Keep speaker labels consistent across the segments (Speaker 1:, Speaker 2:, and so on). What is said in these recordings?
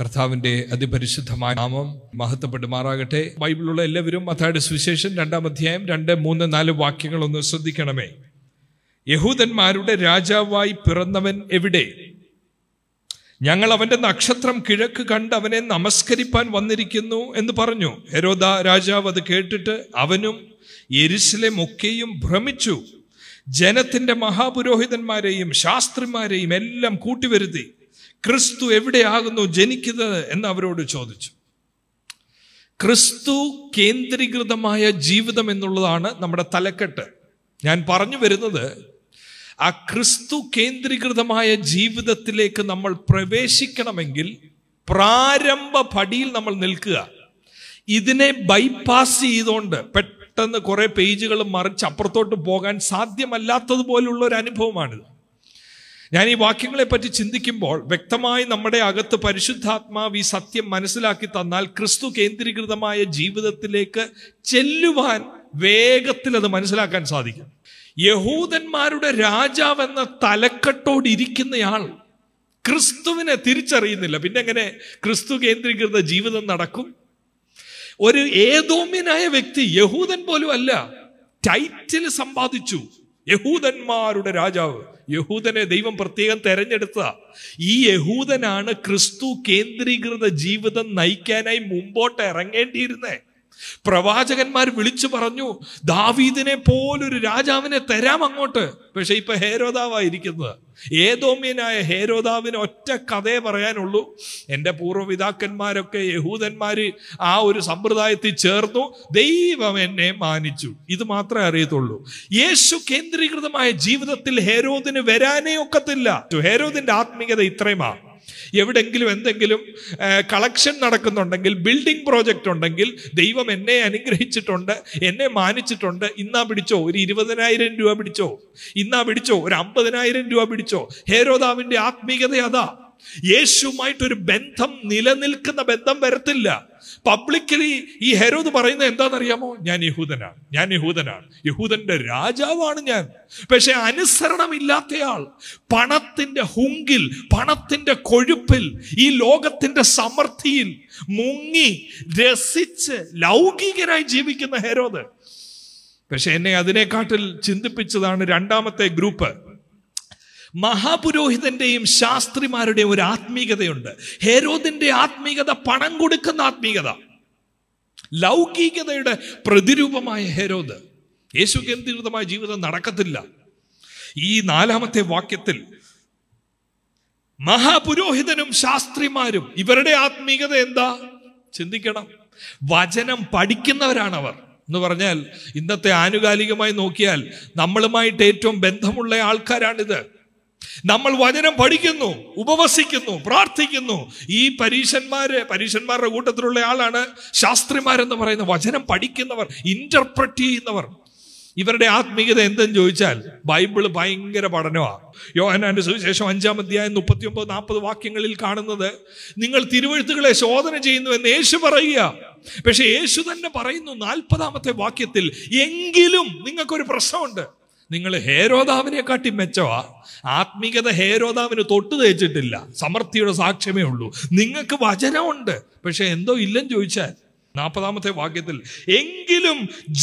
Speaker 1: കർത്താവിൻ്റെ അതിപരിശുദ്ധമായ നാമം മഹത്വപ്പെടുമാറാകട്ടെ ബൈബിളിലുള്ള എല്ലാവരും മത്തായുടെ സുവിശേഷം രണ്ടാം അധ്യായം രണ്ട് മൂന്ന് നാല് വാക്യങ്ങളൊന്ന് ശ്രദ്ധിക്കണമേ യഹൂദന്മാരുടെ രാജാവായി പിറന്നവൻ എവിടെ ഞങ്ങൾ അവന്റെ നക്ഷത്രം കിഴക്ക് കണ്ട് അവനെ നമസ്കരിപ്പാൻ വന്നിരിക്കുന്നു എന്ന് പറഞ്ഞു ഹെരോദ രാജാവ് അത് കേട്ടിട്ട് അവനും എരിശിലെ ഒക്കെയും ഭ്രമിച്ചു ജനത്തിന്റെ മഹാപുരോഹിതന്മാരെയും ശാസ്ത്രിമാരെയും എല്ലാം കൂട്ടിവരുത്തി ക്രിസ്തു എവിടെയാകുന്നു ജനിക്കുന്നത് എന്ന് അവരോട് ചോദിച്ചു ക്രിസ്തു കേന്ദ്രീകൃതമായ ജീവിതം എന്നുള്ളതാണ് നമ്മുടെ തലക്കെട്ട് ഞാൻ പറഞ്ഞു വരുന്നത് ആ ക്രിസ്തു കേന്ദ്രീകൃതമായ ജീവിതത്തിലേക്ക് നമ്മൾ പ്രവേശിക്കണമെങ്കിൽ പ്രാരംഭ പടിയിൽ നമ്മൾ നിൽക്കുക ഇതിനെ ബൈപ്പാസ് ചെയ്തുകൊണ്ട് പെട്ടെന്ന് കുറെ പേജുകൾ മറിച്ച് അപ്പുറത്തോട്ട് പോകാൻ സാധ്യമല്ലാത്തതുപോലുള്ള ഒരു അനുഭവമാണിത് ഞാൻ ഈ പറ്റി ചിന്തിക്കുമ്പോൾ വ്യക്തമായി നമ്മുടെ അകത്ത് പരിശുദ്ധാത്മാവ് ഈ സത്യം മനസ്സിലാക്കി തന്നാൽ ക്രിസ്തു കേന്ദ്രീകൃതമായ ജീവിതത്തിലേക്ക് ചെല്ലുവാൻ വേഗത്തിൽ അത് മനസ്സിലാക്കാൻ സാധിക്കും യഹൂദന്മാരുടെ രാജാവെന്ന തലക്കെട്ടോടിരിക്കുന്നയാൾ ക്രിസ്തുവിനെ തിരിച്ചറിയുന്നില്ല പിന്നെ എങ്ങനെ ക്രിസ്തു കേന്ദ്രീകൃത ജീവിതം നടക്കും ഒരു ഏതോമ്യനായ വ്യക്തി യഹൂദൻ പോലും അല്ല ടൈറ്റിൽ സമ്പാദിച്ചു യഹൂദന്മാരുടെ രാജാവ് യഹൂദനെ ദൈവം പ്രത്യേകം തെരഞ്ഞെടുത്ത ഈ യഹൂദനാണ് ക്രിസ്തു കേന്ദ്രീകൃത ജീവിതം നയിക്കാനായി മുമ്പോട്ട് ഇറങ്ങേണ്ടിയിരുന്നേ പ്രവാചകന്മാർ വിളിച്ചു പറഞ്ഞു ദാവീദിനെ പോലൊരു രാജാവിനെ തരാം അങ്ങോട്ട് പക്ഷെ ഇപ്പൊ ഹേരോദാവായിരിക്കുന്നത് ഏതോമ്യനായ ഹേരോദാവിന് ഒറ്റ കഥയെ പറയാനുള്ളൂ എൻ്റെ പൂർവ്വപിതാക്കന്മാരൊക്കെ യഹൂദന്മാര് ആ ഒരു സമ്പ്രദായത്തിൽ ചേർന്നു ദൈവം എന്നെ മാനിച്ചു ഇത് മാത്രമേ അറിയത്തുള്ളൂ യേശു കേന്ദ്രീകൃതമായ ജീവിതത്തിൽ ഹേരോദിന് വരാനേ ഒക്കത്തില്ല ഹേരോദിന്റെ ആത്മീയത ഇത്രയുമാണ് എവിടെങ്കിലും എന്തെങ്കിലും കളക്ഷൻ നടക്കുന്നുണ്ടെങ്കിൽ ബിൽഡിംഗ് പ്രോജക്റ്റ് ഉണ്ടെങ്കിൽ ദൈവം എന്നെ അനുഗ്രഹിച്ചിട്ടുണ്ട് എന്നെ മാനിച്ചിട്ടുണ്ട് ഇന്നാ പിടിച്ചോ ഒരു ഇരുപതിനായിരം രൂപ പിടിച്ചോ ഇന്നാ പിടിച്ചോ ഒരു അമ്പതിനായിരം രൂപ പിടിച്ചോ ഹേരോദാവിൻ്റെ ആത്മീകത അതാ യേശുമായിട്ടൊരു ബന്ധം നിലനിൽക്കുന്ന ബന്ധം വരത്തില്ല പബ്ലിക്കലി ഈ ഹെരോദ് പറയുന്നത് എന്താണെന്നറിയാമോ ഞാൻ യഹൂദനാണ് ഞാൻ യഹൂദനാണ് യഹൂദന്റെ രാജാവാണ് ഞാൻ പക്ഷെ അനുസരണമില്ലാത്തയാൾ പണത്തിന്റെ ഹുങ്കിൽ പണത്തിന്റെ കൊഴുപ്പിൽ ഈ ലോകത്തിന്റെ സമൃദ്ധിയിൽ മുങ്ങി രസിച്ച് ലൗകികനായി ജീവിക്കുന്ന ഹെരോദ് പക്ഷെ എന്നെ അതിനെക്കാട്ടിൽ ചിന്തിപ്പിച്ചതാണ് രണ്ടാമത്തെ ഗ്രൂപ്പ് മഹാപുരോഹിതന്റെയും ശാസ്ത്രിമാരുടെയും ഒരു ആത്മീകതയുണ്ട് ഹേരോദിന്റെ ആത്മീകത പണം കൊടുക്കുന്ന ആത്മീകത ലൗകികതയുടെ പ്രതിരൂപമായ ഹേരോദ് യേശു കേന്ദ്രീകൃതമായ ജീവിതം നടക്കത്തില്ല ഈ നാലാമത്തെ വാക്യത്തിൽ മഹാപുരോഹിതനും ശാസ്ത്രിമാരും ഇവരുടെ ആത്മീകത എന്താ ചിന്തിക്കണം വചനം പഠിക്കുന്നവരാണ് അവർ എന്ന് പറഞ്ഞാൽ ഇന്നത്തെ ആനുകാലികമായി നോക്കിയാൽ നമ്മളുമായിട്ട് ഏറ്റവും ബന്ധമുള്ള ആൾക്കാരാണിത് നമ്മൾ വചനം പഠിക്കുന്നു ഉപവസിക്കുന്നു പ്രാർത്ഥിക്കുന്നു ഈ പരീശന്മാര് പരീശന്മാരുടെ കൂട്ടത്തിലുള്ള ആളാണ് ശാസ്ത്രിമാരെന്ന് പറയുന്ന വചനം പഠിക്കുന്നവർ ഇന്റർപ്രറ്റ് ചെയ്യുന്നവർ ഇവരുടെ ആത്മീയത എന്തെന്ന് ചോദിച്ചാൽ ബൈബിള് ഭയങ്കര പഠനമാണ് യോഹനാന്റെ സുവിശേഷം അഞ്ചാം അധ്യായം മുപ്പത്തി ഒമ്പത് നാൽപ്പത് വാക്യങ്ങളിൽ കാണുന്നത് നിങ്ങൾ തിരുവഴുത്തുകളെ ശോധന ചെയ്യുന്നു എന്ന് യേശു പറയുക പക്ഷെ യേശു തന്നെ പറയുന്നു നാൽപ്പതാമത്തെ വാക്യത്തിൽ എങ്കിലും നിങ്ങൾക്കൊരു പ്രശ്നമുണ്ട് നിങ്ങൾ ഹേരോദാവിനെ കാട്ടി മെച്ചവാ ആത്മീകത ഹേരോദാവിന് തൊട്ട് തേച്ചിട്ടില്ല സമൃദ്ധിയുടെ സാക്ഷ്യമേ ഉള്ളൂ നിങ്ങൾക്ക് വചനമുണ്ട് പക്ഷെ എന്തോ ഇല്ലെന്ന് ചോദിച്ചാൽ നാൽപ്പതാമത്തെ വാക്യത്തിൽ എങ്കിലും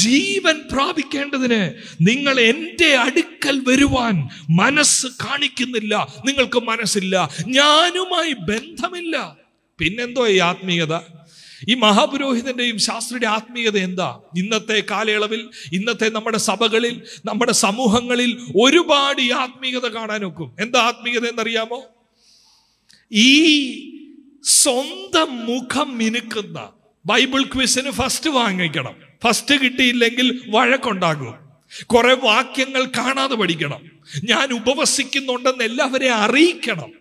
Speaker 1: ജീവൻ പ്രാപിക്കേണ്ടതിന് നിങ്ങൾ എൻ്റെ അടുക്കൽ വരുവാൻ മനസ്സ് കാണിക്കുന്നില്ല നിങ്ങൾക്ക് മനസ്സില്ല ഞാനുമായി ബന്ധമില്ല പിന്നെന്തോ ഈ ആത്മീയത ഈ മഹാപുരോഹിതന്റെയും ശാസ്ത്രിയുടെ ആത്മീയത എന്താ ഇന്നത്തെ കാലയളവിൽ ഇന്നത്തെ നമ്മുടെ സഭകളിൽ നമ്മുടെ സമൂഹങ്ങളിൽ ഒരുപാട് ഈ ആത്മീയത ഒക്കും എന്താ ആത്മീയത എന്നറിയാമോ ഈ സ്വന്തം മുഖം മിനുക്കുന്ന ബൈബിൾ ക്വിസിന് ഫസ്റ്റ് വാങ്ങിക്കണം ഫസ്റ്റ് കിട്ടിയില്ലെങ്കിൽ വഴക്കുണ്ടാകും കുറെ വാക്യങ്ങൾ കാണാതെ പഠിക്കണം ഞാൻ ഉപവസിക്കുന്നുണ്ടെന്ന് എല്ലാവരെയും അറിയിക്കണം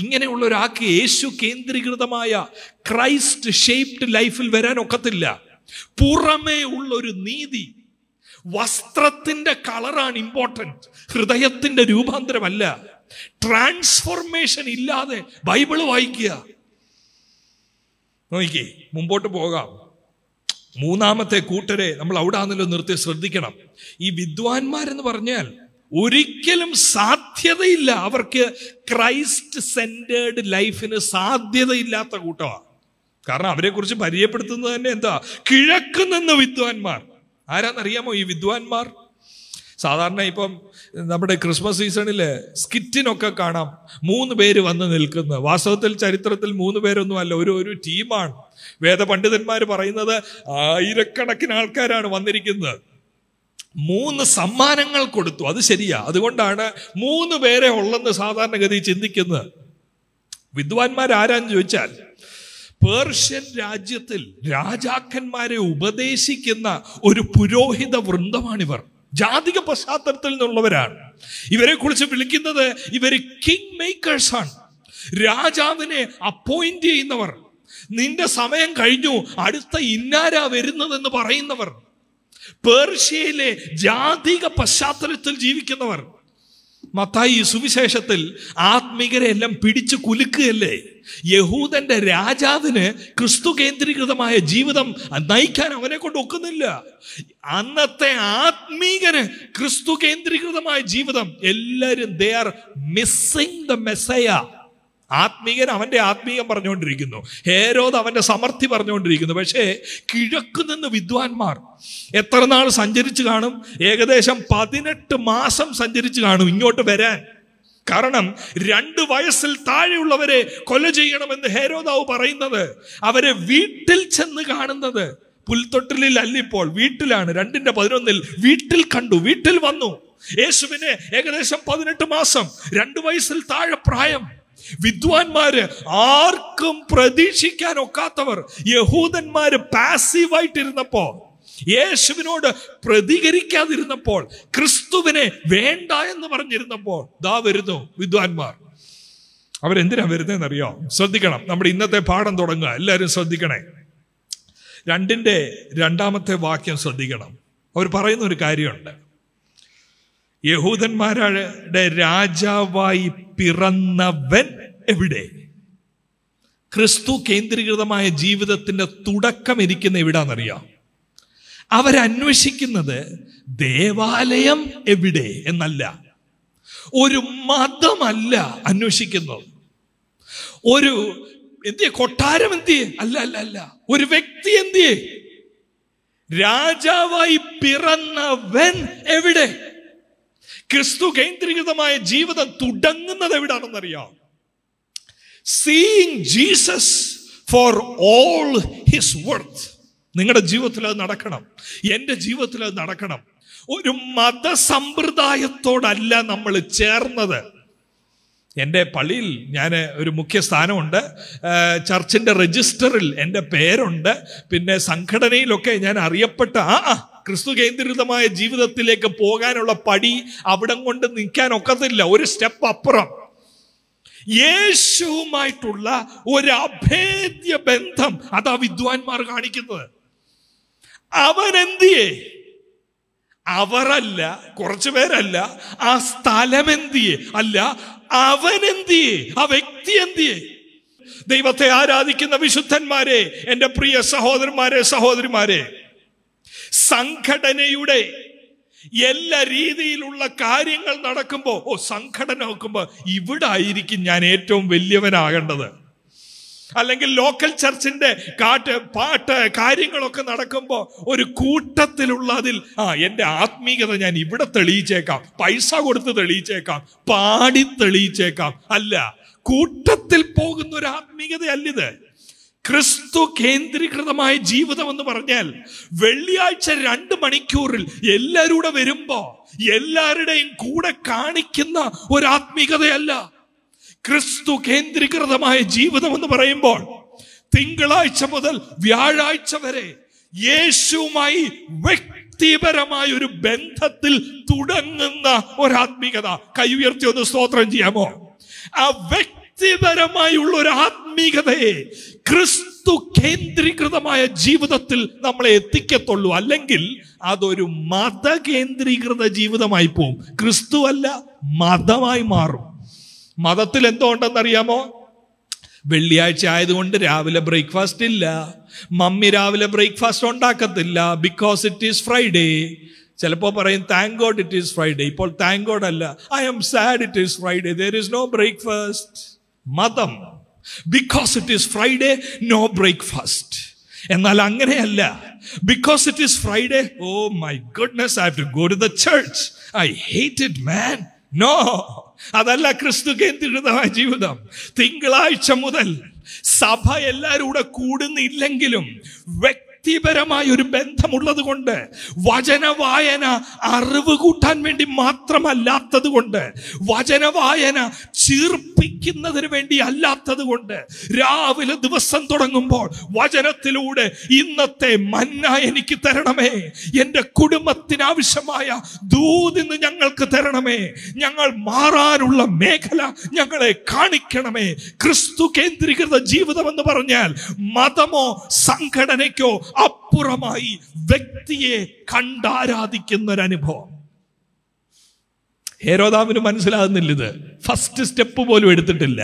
Speaker 1: ഇങ്ങനെയുള്ള ഒരാൾക്ക് യേശു കേന്ദ്രീകൃതമായ ക്രൈസ്റ്റ് ഷേപ്ഡ് ലൈഫിൽ വരാൻ ഒക്കത്തില്ല പുറമേ ഉള്ള ഒരു നീതി വസ്ത്രത്തിന്റെ കളറാണ് ഇമ്പോർട്ടൻറ്റ് ഹൃദയത്തിന്റെ രൂപാന്തരമല്ല ട്രാൻസ്ഫോർമേഷൻ ഇല്ലാതെ ബൈബിള് വായിക്കുക നോക്കി മുമ്പോട്ട് പോകാം മൂന്നാമത്തെ കൂട്ടരെ നമ്മൾ അവിടെ ആണല്ലോ നിർത്തി ശ്രദ്ധിക്കണം ഈ വിദ്വാൻമാരെന്ന് പറഞ്ഞാൽ ഒരിക്കലും സാധ്യതയില്ല അവർക്ക് ക്രൈസ്റ്റ് സെന്റേഡ് ലൈഫിന് സാധ്യതയില്ലാത്ത കൂട്ടമാണ് കാരണം അവരെക്കുറിച്ച് പരിചയപ്പെടുത്തുന്നത് തന്നെ എന്താ കിഴക്ക് നിന്ന് വിദ്വാൻമാർ ആരാന്നറിയാമോ ഈ വിദ്വാൻമാർ സാധാരണ ഇപ്പം നമ്മുടെ ക്രിസ്മസ് സീസണിൽ സ്കിറ്റിനൊക്കെ കാണാം മൂന്ന് പേര് വന്ന് നിൽക്കുന്നത് വാസ്തവത്തിൽ ചരിത്രത്തിൽ മൂന്ന് പേരൊന്നും അല്ല ഒരു ഒരു ടീമാണ് വേദപണ്ഡിതന്മാർ പറയുന്നത് ആയിരക്കണക്കിന് ആൾക്കാരാണ് വന്നിരിക്കുന്നത് മൂന്ന് സമ്മാനങ്ങൾ കൊടുത്തു അത് ശരിയാ അതുകൊണ്ടാണ് മൂന്ന് പേരെ ഉള്ളെന്ന് സാധാരണഗതി ചിന്തിക്കുന്നത് വിദ്വാൻമാരാരാന്ന് ചോദിച്ചാൽ പേർഷ്യൻ രാജ്യത്തിൽ രാജാക്കന്മാരെ ഉപദേശിക്കുന്ന ഒരു പുരോഹിത വൃന്ദമാണിവർ ജാതിക പശ്ചാത്തലത്തിൽ നിന്നുള്ളവരാണ് ഇവരെ കുറിച്ച് വിളിക്കുന്നത് ഇവർ കിങ് മേക്കേഴ്സ് ആണ് രാജാവിനെ അപ്പോയിന്റ് ചെയ്യുന്നവർ നിന്റെ സമയം കഴിഞ്ഞു അടുത്ത ഇന്നാരാ വരുന്നതെന്ന് പറയുന്നവർ പേർഷ്യയിലെ ജാതിക പശ്ചാത്തലത്തിൽ ജീവിക്കുന്നവർ മത്തായി സുവിശേഷത്തിൽ ആത്മീകരെ എല്ലാം പിടിച്ചു കുലുക്കുകയല്ലേ യഹൂദന്റെ രാജാവിന് ക്രിസ്തു കേന്ദ്രീകൃതമായ ജീവിതം നയിക്കാൻ അവനെ കൊണ്ട് ഒക്കുന്നില്ല അന്നത്തെ ആത്മീകന് ക്രിസ്തു കേന്ദ്രീകൃതമായ ജീവിതം എല്ലാവരും they are missing the messiah ആത്മീയൻ അവൻ്റെ ആത്മീയം പറഞ്ഞുകൊണ്ടിരിക്കുന്നു ഹേരോദ് അവൻ്റെ സമർത്ഥി പറഞ്ഞുകൊണ്ടിരിക്കുന്നു പക്ഷേ കിഴക്ക് നിന്ന് വിദ്വാൻമാർ എത്ര നാൾ സഞ്ചരിച്ച് കാണും ഏകദേശം പതിനെട്ട് മാസം സഞ്ചരിച്ച് കാണും ഇങ്ങോട്ട് വരാൻ കാരണം രണ്ട് വയസ്സിൽ താഴെയുള്ളവരെ കൊല ചെയ്യണമെന്ന് ഹേരോദാവ് പറയുന്നത് അവരെ വീട്ടിൽ ചെന്ന് കാണുന്നത് പുൽത്തൊട്ടിലിൽ അല്ലിപ്പോൾ വീട്ടിലാണ് രണ്ടിന്റെ പതിനൊന്നിൽ വീട്ടിൽ കണ്ടു വീട്ടിൽ വന്നു യേശുവിനെ ഏകദേശം പതിനെട്ട് മാസം രണ്ട് വയസ്സിൽ താഴെ പ്രായം വിദ്വാൻമാര് ആർക്കും പ്രതീക്ഷിക്കാൻ ഒക്കാത്തവർ യഹൂദന്മാര് പാസീവായിട്ടിരുന്നപ്പോ യേശുവിനോട് പ്രതികരിക്കാതിരുന്നപ്പോൾ ക്രിസ്തുവിനെ വേണ്ട എന്ന് പറഞ്ഞിരുന്നപ്പോൾ ദാ വരുന്നു വിദ്വാൻമാർ അവരെന്തിനാ വരുന്നതെന്നറിയോ ശ്രദ്ധിക്കണം നമ്മുടെ ഇന്നത്തെ പാഠം തുടങ്ങുക എല്ലാവരും ശ്രദ്ധിക്കണേ രണ്ടിൻ്റെ രണ്ടാമത്തെ വാക്യം ശ്രദ്ധിക്കണം അവർ പറയുന്ന ഒരു കാര്യമുണ്ട് യഹൂദന്മാരുടെ രാജാവായി പിറന്നവൻ എവിടെ ക്രിസ്തു കേന്ദ്രീകൃതമായ ജീവിതത്തിന്റെ തുടക്കം ഇരിക്കുന്ന എവിടാന്നറിയാം അവരന്വേഷിക്കുന്നത് ദേവാലയം എവിടെ എന്നല്ല ഒരു മതമല്ല അന്വേഷിക്കുന്നത് ഒരു എന്തിയെ കൊട്ടാരം എന്തിയെ അല്ല അല്ല അല്ല ഒരു വ്യക്തി എന്തിയെ രാജാവായി പിറന്നവൻ എവിടെ ക്രിസ്തു കേന്ദ്രീകൃതമായ ജീവിതം തുടങ്ങുന്നത് എവിടാണെന്നറിയാം seeing Jesus for all his worth നിങ്ങളുടെ ജീവിതത്തിൽ അത് നടക്കണം എൻ്റെ ജീവിതത്തിൽ അത് നടക്കണം ഒരു മതസമ്പ്രദായത്തോടല്ല നമ്മൾ ചേർന്നത് എൻ്റെ പള്ളിയിൽ ഞാൻ ഒരു മുഖ്യ സ്ഥാനമുണ്ട് ചർച്ചിൻ്റെ രജിസ്റ്ററിൽ എൻ്റെ പേരുണ്ട് പിന്നെ സംഘടനയിലൊക്കെ ഞാൻ അറിയപ്പെട്ട ആ ക്രിസ്തു കേന്ദ്രിതമായ ജീവിതത്തിലേക്ക് പോകാനുള്ള പടി അവിടം കൊണ്ട് നിൽക്കാൻ ഒക്കത്തില്ല ഒരു സ്റ്റെപ്പ് അപ്പുറം യേശുവുമായിട്ടുള്ള ഒരു അഭേദ്യ ബന്ധം അതാ വിദ്വാൻമാർ കാണിക്കുന്നത് അവനെന്തിയേ അവരല്ല കുറച്ചു പേരല്ല ആ സ്ഥലം സ്ഥലമെന്തിയെ അല്ല അവനെന്തിയെ ആ വ്യക്തി എന്തിയെ ദൈവത്തെ ആരാധിക്കുന്ന വിശുദ്ധന്മാരെ എൻ്റെ പ്രിയ സഹോദരന്മാരെ സഹോദരിമാരെ സംഘടനയുടെ എല്ലാ രീതിയിലുള്ള കാര്യങ്ങൾ നടക്കുമ്പോൾ ഓ സംഘടന നോക്കുമ്പോൾ ഇവിടെ ആയിരിക്കും ഞാൻ ഏറ്റവും വലിയവനാകേണ്ടത് അല്ലെങ്കിൽ ലോക്കൽ ചർച്ചിന്റെ കാട്ട് പാട്ട് കാര്യങ്ങളൊക്കെ നടക്കുമ്പോൾ ഒരു കൂട്ടത്തിലുള്ളതിൽ ആ എൻ്റെ ആത്മീയത ഞാൻ ഇവിടെ തെളിയിച്ചേക്കാം പൈസ കൊടുത്ത് തെളിയിച്ചേക്കാം പാടി തെളിയിച്ചേക്കാം അല്ല കൂട്ടത്തിൽ പോകുന്ന ഒരു അല്ലിത് ക്രിസ്തു കേന്ദ്രീകൃതമായ ജീവിതം എന്ന് പറഞ്ഞാൽ വെള്ളിയാഴ്ച രണ്ട് മണിക്കൂറിൽ കൂടെ വരുമ്പോ എല്ലാവരുടെയും കൂടെ കാണിക്കുന്ന ഒരു ആത്മീകതയല്ല ക്രിസ്തു കേന്ദ്രീകൃതമായ ജീവിതം എന്ന് പറയുമ്പോൾ തിങ്കളാഴ്ച മുതൽ വ്യാഴാഴ്ച വരെ യേശുവുമായി വ്യക്തിപരമായ ഒരു ബന്ധത്തിൽ തുടങ്ങുന്ന ഒരാത്മീകത കൈ ഉയർത്തി ഒന്ന് സ്തോത്രം ചെയ്യാമോ ആ വ്യക്തി വ്യക്തിപരമായുള്ള ഒരു ആത്മീകതയെ ക്രിസ്തു കേന്ദ്രീകൃതമായ ജീവിതത്തിൽ നമ്മളെ എത്തിക്കത്തുള്ളൂ അല്ലെങ്കിൽ അതൊരു മത കേന്ദ്രീകൃത ജീവിതമായി പോവും ക്രിസ്തു അല്ല മതമായി മാറും മതത്തിൽ എന്തോ ഉണ്ടെന്നറിയാമോ വെള്ളിയാഴ്ച ആയതുകൊണ്ട് രാവിലെ ബ്രേക്ക്ഫാസ്റ്റ് ഇല്ല മമ്മി രാവിലെ ബ്രേക്ക്ഫാസ്റ്റ് ഉണ്ടാക്കത്തില്ല ബിക്കോസ് ഇറ്റ് ഈസ് ഫ്രൈഡേ ചിലപ്പോൾ പറയും thank God it is Friday ഇപ്പോൾ താങ്ക് ഗോഡ് അല്ല I am sad it is Friday there is no breakfast മതം because it is Friday no breakfast എന്നാൽ അങ്ങനെയല്ല because it is Friday oh my goodness I have to go to the church I hate it man no അതല്ല ക്രിസ്തു കേന്ദ്രിതമായ ജീവിതം തിങ്കളാഴ്ച മുതൽ സഭ എല്ലാവരും കൂടെ കൂടുന്നില്ലെങ്കിലും വ്യക്തി വ്യക്തിപരമായ ഒരു ബന്ധമുള്ളത് കൊണ്ട് വചന വായന അറിവ് കൂട്ടാൻ വേണ്ടി മാത്രമല്ലാത്തത് കൊണ്ട് വചന വായന ചീർപ്പിക്കുന്നതിന് വേണ്ടി അല്ലാത്തത് കൊണ്ട് രാവിലെ ദിവസം തുടങ്ങുമ്പോൾ വചനത്തിലൂടെ ഇന്നത്തെ മന്ന എനിക്ക് തരണമേ എൻ്റെ കുടുംബത്തിനാവശ്യമായ ദൂതിന്ന് ഞങ്ങൾക്ക് തരണമേ ഞങ്ങൾ മാറാനുള്ള മേഖല ഞങ്ങളെ കാണിക്കണമേ ക്രിസ്തു കേന്ദ്രീകൃത ജീവിതം എന്ന് പറഞ്ഞാൽ മതമോ സംഘടനയ്ക്കോ അപ്പുറമായി വ്യക്തിയെ കണ്ടാരാധിക്കുന്ന ഒരു അനുഭവം ഹേരോദാവിന് മനസ്സിലാകുന്നില്ല ഇത് ഫസ്റ്റ് സ്റ്റെപ്പ് പോലും എടുത്തിട്ടില്ല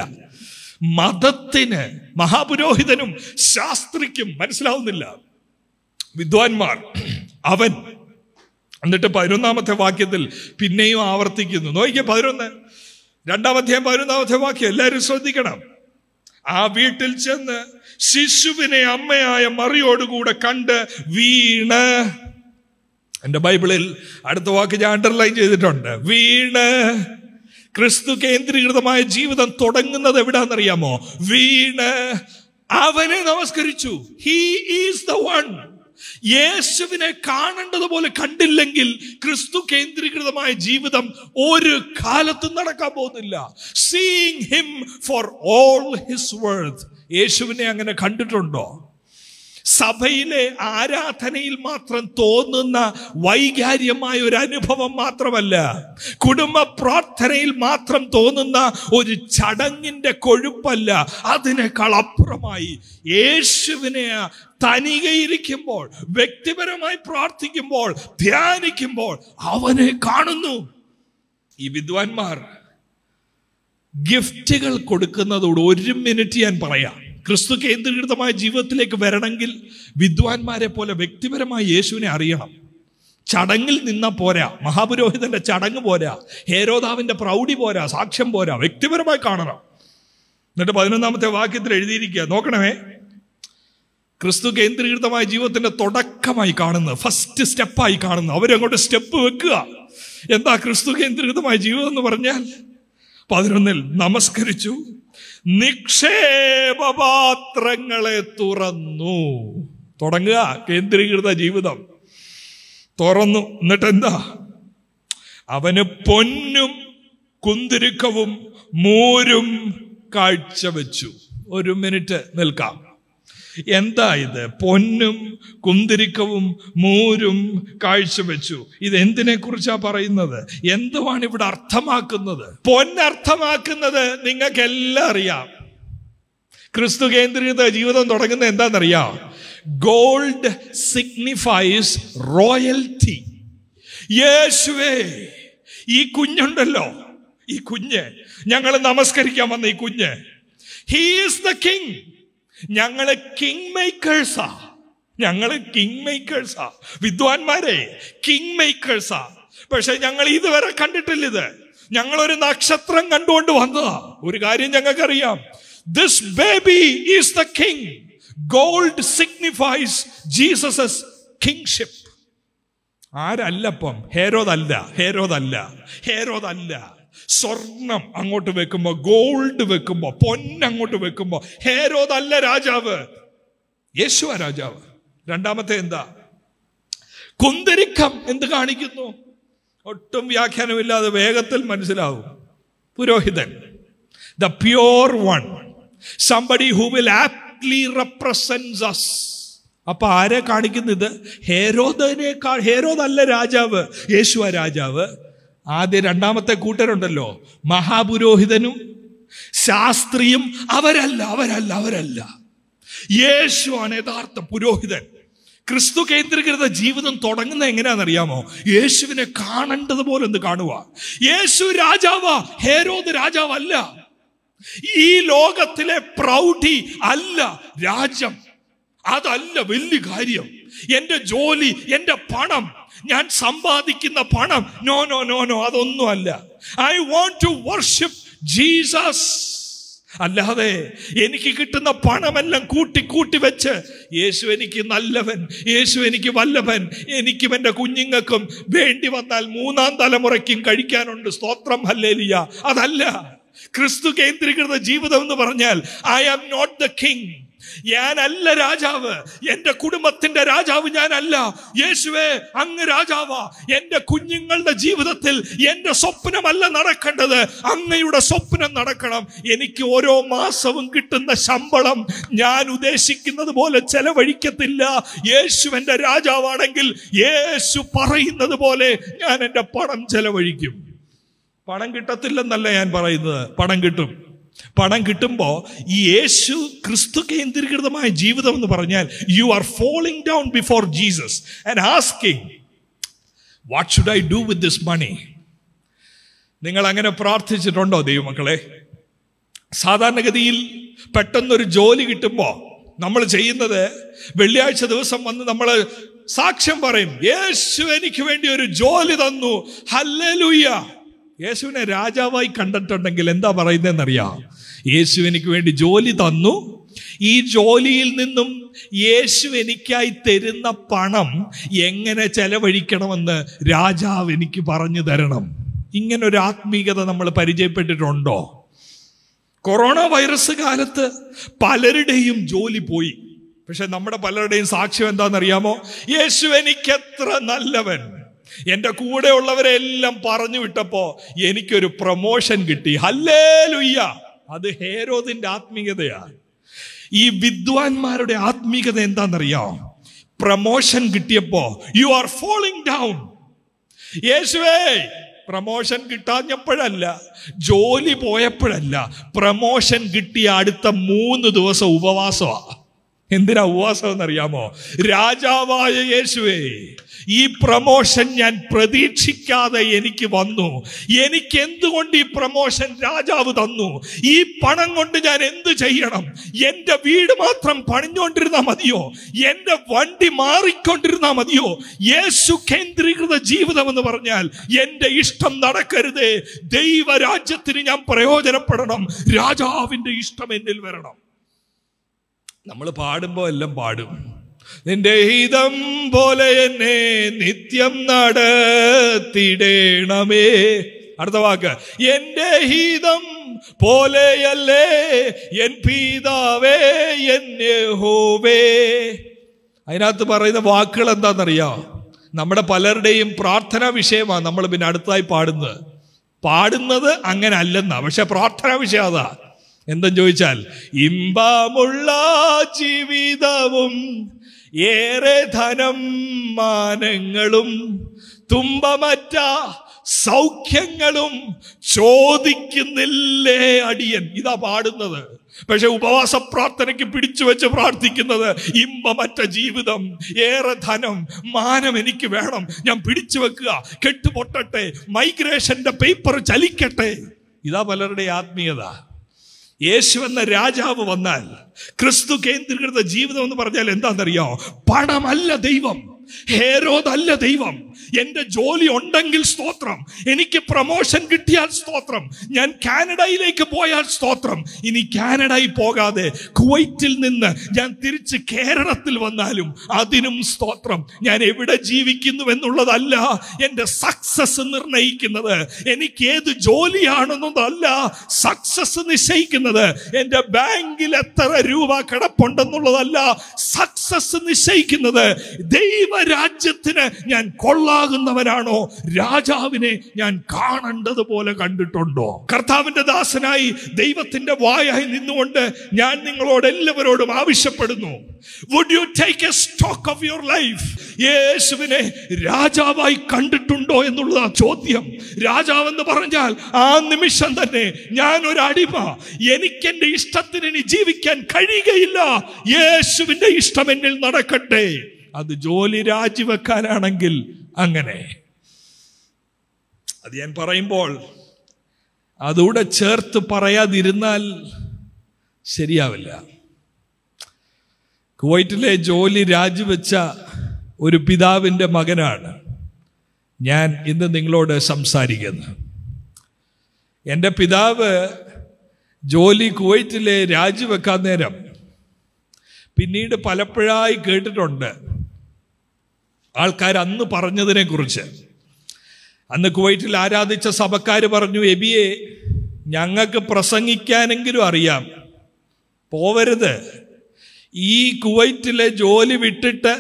Speaker 1: മതത്തിന് മഹാപുരോഹിതനും ശാസ്ത്രിക്കും മനസ്സിലാവുന്നില്ല വിദ്വാൻമാർ അവൻ എന്നിട്ട് പതിനൊന്നാമത്തെ വാക്യത്തിൽ പിന്നെയും ആവർത്തിക്കുന്നു നോക്കിയ പതിനൊന്ന് രണ്ടാമത്തെ പതിനൊന്നാമത്തെ വാക്യം എല്ലാവരും ശ്രദ്ധിക്കണം ആ വീട്ടിൽ ചെന്ന് ശിശുവിനെ അമ്മയായ മറിയോടുകൂടെ കണ്ട് വീണ് എന്റെ ബൈബിളിൽ അടുത്ത വാക്ക് ഞാൻ അണ്ടർലൈൻ ചെയ്തിട്ടുണ്ട് വീണ് ക്രിസ്തു കേന്ദ്രീകൃതമായ ജീവിതം തുടങ്ങുന്നത് എവിടാന്നറിയാമോ വീണ് അവനെ നമസ്കരിച്ചു ഹീ ഈസ് ദ വൺ യേശുവിനെ കാണേണ്ടതുപോലെ കണ്ടില്ലെങ്കിൽ ക്രിസ്തു കേന്ദ്രീകൃതമായ ജീവിതം ഒരു കാലത്തും നടക്കാൻ പോകുന്നില്ല seeing him for all his world യേശുവിനെ അങ്ങനെ കണ്ടിട്ടുണ്ടോ സഭയിലെ ആരാധനയിൽ മാത്രം തോന്നുന്ന വൈകാര്യമായ ഒരു അനുഭവം മാത്രമല്ല കുടുംബ പ്രാർത്ഥനയിൽ മാത്രം തോന്നുന്ന ഒരു ചടങ്ങിന്റെ കൊഴുപ്പല്ല അതിനേക്കാൾ അപ്പുറമായി യേശുവിനെ തനികയിരിക്കുമ്പോൾ വ്യക്തിപരമായി പ്രാർത്ഥിക്കുമ്പോൾ ധ്യാനിക്കുമ്പോൾ അവനെ കാണുന്നു ഈ വിദ്വാൻമാർ ഗിഫ്റ്റുകൾ കൊടുക്കുന്നതോട് ഒരു മിനിറ്റ് ഞാൻ പറയാം ക്രിസ്തു കേന്ദ്രീകൃതമായ ജീവിതത്തിലേക്ക് വരണമെങ്കിൽ വിദ്വാൻമാരെ പോലെ വ്യക്തിപരമായി യേശുവിനെ അറിയണം ചടങ്ങിൽ നിന്ന പോരാ മഹാപുരോഹിതന്റെ ചടങ്ങ് പോരാ ഹേരോദാവിന്റെ പ്രൗഢി പോരാ സാക്ഷ്യം പോരാ വ്യക്തിപരമായി കാണണം എന്നിട്ട് പതിനൊന്നാമത്തെ വാക്യത്തിൽ എഴുതിയിരിക്കുക നോക്കണമേ ക്രിസ്തു കേന്ദ്രീകൃതമായ ജീവിതത്തിന്റെ തുടക്കമായി കാണുന്നത് ഫസ്റ്റ് സ്റ്റെപ്പായി കാണുന്നു അവരങ്ങോട്ട് സ്റ്റെപ്പ് വെക്കുക എന്താ ക്രിസ്തു കേന്ദ്രീകൃതമായ ജീവിതം എന്ന് പറഞ്ഞാൽ പതിനൊന്നിൽ നമസ്കരിച്ചു നിക്ഷേപപാത്രങ്ങളെ തുറന്നു തുടങ്ങുക കേന്ദ്രീകൃത ജീവിതം തുറന്നു എന്നിട്ടെന്താ അവന് പൊന്നും കുന്തിരുക്കവും മൂരും കാഴ്ചവെച്ചു ഒരു മിനിറ്റ് നിൽക്കാം എന്താ ഇത് പൊന്നും കുന്തിരിക്കവും മൂരും കാഴ്ചവെച്ചു ഇത് എന്തിനെ കുറിച്ചാ പറയുന്നത് എന്തുമാണ് ഇവിടെ അർത്ഥമാക്കുന്നത് പൊന്നർത്ഥമാക്കുന്നത് എല്ലാം അറിയാം ക്രിസ്തു കേന്ദ്രീകൃത ജീവിതം തുടങ്ങുന്നത് എന്താണെന്നറിയാം ഗോൾഡ് സിഗ്നിഫൈസ് റോയൽറ്റി യേശുവേ ഈ കുഞ്ഞുണ്ടല്ലോ ഈ കുഞ്ഞ് ഞങ്ങൾ നമസ്കരിക്കാൻ വന്ന ഈ കുഞ്ഞ് ഹീ ഈസ് ദ കിങ് ഞങ്ങള് കിങ് മേക്കേഴ്സാ ഞങ്ങള് കിങ് മേക്കേഴ്സാ വിദ്വാൻമാരെ കിങ് മേക്കേഴ്സാ പക്ഷെ ഞങ്ങൾ ഇതുവരെ കണ്ടിട്ടില്ല ഇത് ഞങ്ങൾ ഒരു നക്ഷത്രം കണ്ടുകൊണ്ട് വന്നതാ ഒരു കാര്യം ഞങ്ങൾക്കറിയാം this baby is the king gold signifies Jesus kingship ആരല്ലപ്പം ഹേരോതല്ല ഹേരോതല്ല ഹേരോദല്ല സ്വർണം അങ്ങോട്ട് വെക്കുമ്പോ ഗോൾഡ് വെക്കുമ്പോൾ പൊന്നങ്ങോട്ട് വെക്കുമ്പോ ഹേരോതല്ല രാജാവ് യേശുവ രാജാവ് രണ്ടാമത്തെ എന്താ കുന്തരിക്കം എന്ത് കാണിക്കുന്നു ഒട്ടും വ്യാഖ്യാനമില്ലാതെ വേഗത്തിൽ മനസ്സിലാവും പുരോഹിതൻ the pure one somebody who will aptly represents us അപ്പൊ ആരെ കാണിക്കുന്നത് ഹേരോദനേക്കാൾ ഹേരോദല്ല രാജാവ് യേശുവ രാജാവ് ആദ്യ രണ്ടാമത്തെ കൂട്ടരുണ്ടല്ലോ മഹാപുരോഹിതനും ശാസ്ത്രിയും അവരല്ല അവരല്ല അവരല്ല യേശുവാണ് യഥാർത്ഥ പുരോഹിതൻ ക്രിസ്തു കേന്ദ്രീകൃത ജീവിതം തുടങ്ങുന്ന എങ്ങനെയാണെന്നറിയാമോ യേശുവിനെ കാണേണ്ടതുപോലെ ഒന്ന് കാണുക യേശു രാജാവ ഹേരോദ് രാജാവല്ല ഈ ലോകത്തിലെ പ്രൗഢി അല്ല രാജ്യം അതല്ല വലിയ കാര്യം എൻ്റെ ജോലി എൻ്റെ പണം ഞാൻ സമ്പാദിക്കുന്ന പണം നോ നോ നോ നോ അതൊന്നുമല്ല I want to worship Jesus അല്ലാതെ എനിക്ക് കിട്ടുന്ന പണമെല്ലാം കൂട്ടി കൂട്ടി വെച്ച് യേശു എനിക്ക് നല്ലവൻ യേശു എനിക്ക് വല്ലവൻ എനിക്കും എൻ്റെ കുഞ്ഞുങ്ങൾക്കും വേണ്ടി വന്നാൽ മൂന്നാം തലമുറയ്ക്കും കഴിക്കാനുണ്ട് സ്തോത്രം ഹല്ലേലിയ അതല്ല ക്രിസ്തു കേന്ദ്രീകൃത ജീവിതം എന്ന് പറഞ്ഞാൽ I am not the king ഞാനല്ല രാജാവ് എൻ്റെ കുടുംബത്തിന്റെ രാജാവ് ഞാനല്ല യേശുവേ അങ്ങ് രാജാവാ എൻ്റെ കുഞ്ഞുങ്ങളുടെ ജീവിതത്തിൽ എൻ്റെ സ്വപ്നമല്ല നടക്കേണ്ടത് അങ്ങയുടെ സ്വപ്നം നടക്കണം എനിക്ക് ഓരോ മാസവും കിട്ടുന്ന ശമ്പളം ഞാൻ ഉദ്ദേശിക്കുന്നത് പോലെ ചെലവഴിക്കത്തില്ല യേശു എൻ്റെ രാജാവാണെങ്കിൽ യേശു പറയുന്നത് പോലെ ഞാൻ എൻ്റെ പണം ചെലവഴിക്കും പണം കിട്ടത്തില്ലെന്നല്ല ഞാൻ പറയുന്നത് പണം കിട്ടും പണം കിട്ടുമ്പോൾ ഈ യേശു ക്രിസ്തു കേന്ദ്രീകൃതമായ ജീവിതം എന്ന് പറഞ്ഞാൽ you are falling down before Jesus and asking what should I do with this money നിങ്ങൾ അങ്ങനെ പ്രാർത്ഥിച്ചിട്ടുണ്ടോ ദൈവമക്കളെ സാധാരണഗതിയിൽ പെട്ടെന്നൊരു ജോലി കിട്ടുമ്പോൾ നമ്മൾ ചെയ്യുന്നത് വെള്ളിയാഴ്ച ദിവസം വന്ന് നമ്മൾ സാക്ഷ്യം പറയും യേശു എനിക്ക് വേണ്ടി ഒരു ജോലി തന്നു ഹല്ലലൂയ്യ യേശുവിനെ രാജാവായി കണ്ടിട്ടുണ്ടെങ്കിൽ എന്താ പറയുന്നതെന്നറിയാം യേശു എനിക്ക് വേണ്ടി ജോലി തന്നു ഈ ജോലിയിൽ നിന്നും യേശു എനിക്കായി തരുന്ന പണം എങ്ങനെ ചെലവഴിക്കണമെന്ന് രാജാവ് എനിക്ക് പറഞ്ഞു തരണം ഇങ്ങനൊരു ആത്മീകത നമ്മൾ പരിചയപ്പെട്ടിട്ടുണ്ടോ കൊറോണ വൈറസ് കാലത്ത് പലരുടെയും ജോലി പോയി പക്ഷെ നമ്മുടെ പലരുടെയും സാക്ഷ്യം എന്താണെന്നറിയാമോ യേശു എനിക്കെത്ര നല്ലവൻ എൻ്റെ കൂടെയുള്ളവരെല്ലാം പറഞ്ഞു വിട്ടപ്പോൾ എനിക്കൊരു പ്രൊമോഷൻ കിട്ടി ഹല്ലേ ലുയ്യ അത് ഹേരോദിൻ്റെ ആത്മീയതയാണ് ഈ വിദ്വാൻമാരുടെ ആത്മീയത എന്താണെന്നറിയോ പ്രമോഷൻ കിട്ടിയപ്പോ യു ആർ ഫോളിങ് ഡൗൺ യേശുവേ പ്രമോഷൻ കിട്ടാഞ്ഞപ്പോഴല്ല ജോലി പോയപ്പോഴല്ല പ്രമോഷൻ കിട്ടിയ അടുത്ത മൂന്ന് ദിവസം ഉപവാസമാണ് എന്തിനാ ഉപവാസം എന്നറിയാമോ രാജാവായ യേശുവേ ഈ പ്രമോഷൻ ഞാൻ പ്രതീക്ഷിക്കാതെ എനിക്ക് വന്നു എനിക്ക് എന്തുകൊണ്ട് ഈ പ്രമോഷൻ രാജാവ് തന്നു ഈ പണം കൊണ്ട് ഞാൻ എന്ത് ചെയ്യണം എൻ്റെ വീട് മാത്രം പണിഞ്ഞുകൊണ്ടിരുന്നാൽ മതിയോ എൻ്റെ വണ്ടി മാറിക്കൊണ്ടിരുന്നാൽ മതിയോ യേശു കേന്ദ്രീകൃത ജീവിതം എന്ന് പറഞ്ഞാൽ എൻ്റെ ഇഷ്ടം നടക്കരുത് ദൈവരാജ്യത്തിന് ഞാൻ പ്രയോജനപ്പെടണം രാജാവിൻ്റെ ഇഷ്ടം എന്നിൽ വരണം നമ്മൾ പാടുമ്പോൾ എല്ലാം പാടും നിന്റെ ഹിതം പോലെ എന്നെ നിത്യം നടത്തിടേണമേ അടുത്ത വാക്ക് എന്റെ ഹീതം പോലെയല്ലേ എൻ പീതാവേ എന്നെ ഹോവേ അതിനകത്ത് പറയുന്ന വാക്കുകൾ എന്താണെന്നറിയാം നമ്മുടെ പലരുടെയും പ്രാർത്ഥനാ വിഷയമാണ് നമ്മൾ പിന്നെ അടുത്തായി പാടുന്നത് പാടുന്നത് അങ്ങനെ അല്ലെന്നാ പക്ഷെ പ്രാർത്ഥനാ വിഷയം അതാ എന്തെന്ന് ചോദിച്ചാൽ ഇമ്പമുള്ള ജീവിതവും ഏറെ ധനം മാനങ്ങളും തുമ്പമറ്റ സൗഖ്യങ്ങളും ചോദിക്കുന്നില്ലേ അടിയൻ ഇതാ പാടുന്നത് പക്ഷെ ഉപവാസ പ്രാർത്ഥനയ്ക്ക് പിടിച്ചു വെച്ച് പ്രാർത്ഥിക്കുന്നത് ഇമ്പമറ്റ ജീവിതം ഏറെ ധനം മാനം എനിക്ക് വേണം ഞാൻ പിടിച്ചു വെക്കുക കെട്ടുപൊട്ടട്ടെ മൈഗ്രേഷന്റെ പേപ്പർ ചലിക്കട്ടെ ഇതാ പലരുടെ ആത്മീയത യേശു എന്ന രാജാവ് വന്നാൽ ക്രിസ്തു കേന്ദ്രീകൃത ജീവിതം എന്ന് പറഞ്ഞാൽ എന്താണെന്നറിയോ പണമല്ല ദൈവം ഹേരോദല്ല ദൈവം എന്റെ ജോലി ഉണ്ടെങ്കിൽ സ്തോത്രം എനിക്ക് പ്രൊമോഷൻ കിട്ടിയാൽ സ്തോത്രം ഞാൻ കാനഡയിലേക്ക് പോയാൽ സ്തോത്രം ഇനി കാനഡയിൽ പോകാതെ കുവൈറ്റിൽ നിന്ന് ഞാൻ തിരിച്ച് കേരളത്തിൽ വന്നാലും അതിനും സ്തോത്രം ഞാൻ എവിടെ ജീവിക്കുന്നു എന്നുള്ളതല്ല എൻ്റെ സക്സസ് നിർണ്ണയിക്കുന്നത് എനിക്ക് ഏത് ജോലിയാണെന്നതല്ല സക്സസ് നിശ്ചയിക്കുന്നത് എൻ്റെ ബാങ്കിൽ എത്ര രൂപ കിടപ്പുണ്ടെന്നുള്ളതല്ല സക്സസ് നിശ്ചയിക്കുന്നത് ദൈവരാജ്യത്തിന് ഞാൻ കൊള്ള ഉള്ളാകുന്നവരാണോ രാജാവിനെ ഞാൻ പോലെ കണ്ടിട്ടുണ്ടോ കർത്താവിന്റെ ദാസനായി ദൈവത്തിന്റെ വായായി നിന്നുകൊണ്ട് ഞാൻ നിങ്ങളോട് എല്ലാവരോടും ആവശ്യപ്പെടുന്നു would you take a stock of your life യേശുവിനെ രാജാവായി കണ്ടിട്ടുണ്ടോ എന്നുള്ള ചോദ്യം രാജാവെന്ന് പറഞ്ഞാൽ ആ നിമിഷം തന്നെ ഞാൻ ഒരു അടിമ എനിക്ക് എന്റെ ഇഷ്ടത്തിന് ഇനി ജീവിക്കാൻ കഴിയുകയില്ല യേശുവിന്റെ ഇഷ്ടം എന്നിൽ നടക്കട്ടെ അത് ജോലി രാജിവെക്കാനാണെങ്കിൽ അങ്ങനെ അത് ഞാൻ പറയുമ്പോൾ അതുകൂടെ ചേർത്ത് പറയാതിരുന്നാൽ ശരിയാവില്ല കുവൈറ്റിലെ ജോലി രാജിവെച്ച ഒരു പിതാവിൻ്റെ മകനാണ് ഞാൻ ഇന്ന് നിങ്ങളോട് സംസാരിക്കുന്നത് എൻ്റെ പിതാവ് ജോലി കുവൈറ്റിലെ രാജിവെക്കാൻ നേരം പിന്നീട് പലപ്പോഴായി കേട്ടിട്ടുണ്ട് ആൾക്കാർ അന്ന് പറഞ്ഞതിനെക്കുറിച്ച് അന്ന് കുവൈറ്റിൽ ആരാധിച്ച സഭക്കാർ പറഞ്ഞു എബിയെ ഞങ്ങൾക്ക് പ്രസംഗിക്കാനെങ്കിലും അറിയാം പോവരുത് ഈ കുവൈറ്റിലെ ജോലി വിട്ടിട്ട്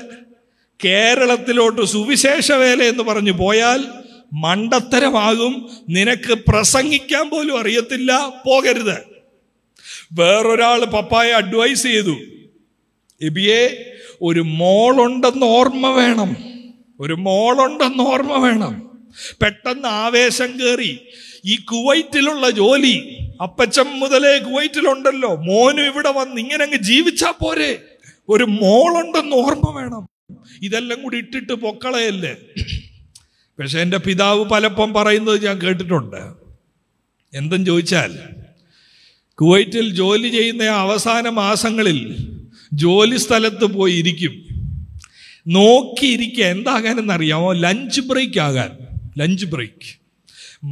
Speaker 1: കേരളത്തിലോട്ട് സുവിശേഷ വേല എന്ന് പറഞ്ഞു പോയാൽ മണ്ടത്തരമാകും നിനക്ക് പ്രസംഗിക്കാൻ പോലും അറിയത്തില്ല പോകരുത് വേറൊരാൾ പപ്പായെ അഡ്വൈസ് ചെയ്തു എബിയെ ഒരു മോളുണ്ടെന്ന് ഓർമ്മ വേണം ഒരു മോളുണ്ടെന്ന് ഓർമ്മ വേണം പെട്ടെന്ന് ആവേശം കയറി ഈ കുവൈറ്റിലുള്ള ജോലി അപ്പച്ചൻ മുതലേ കുവൈറ്റിലുണ്ടല്ലോ മോനും ഇവിടെ വന്ന് ഇങ്ങനെ അങ്ങ് ജീവിച്ചാ പോരെ ഒരു മോളുണ്ടെന്ന് ഓർമ്മ വേണം ഇതെല്ലാം കൂടി ഇട്ടിട്ട് പൊക്കളയല്ലേ പക്ഷെ എൻ്റെ പിതാവ് പലപ്പം പറയുന്നത് ഞാൻ കേട്ടിട്ടുണ്ട് എന്തും ചോദിച്ചാൽ കുവൈറ്റിൽ ജോലി ചെയ്യുന്ന അവസാന മാസങ്ങളിൽ ജോലി സ്ഥലത്ത് പോയി ഇരിക്കും നോക്കിയിരിക്കുക എന്താകാനെന്നറിയാമോ ലഞ്ച് ബ്രേക്ക് ആകാൻ ലഞ്ച് ബ്രേക്ക്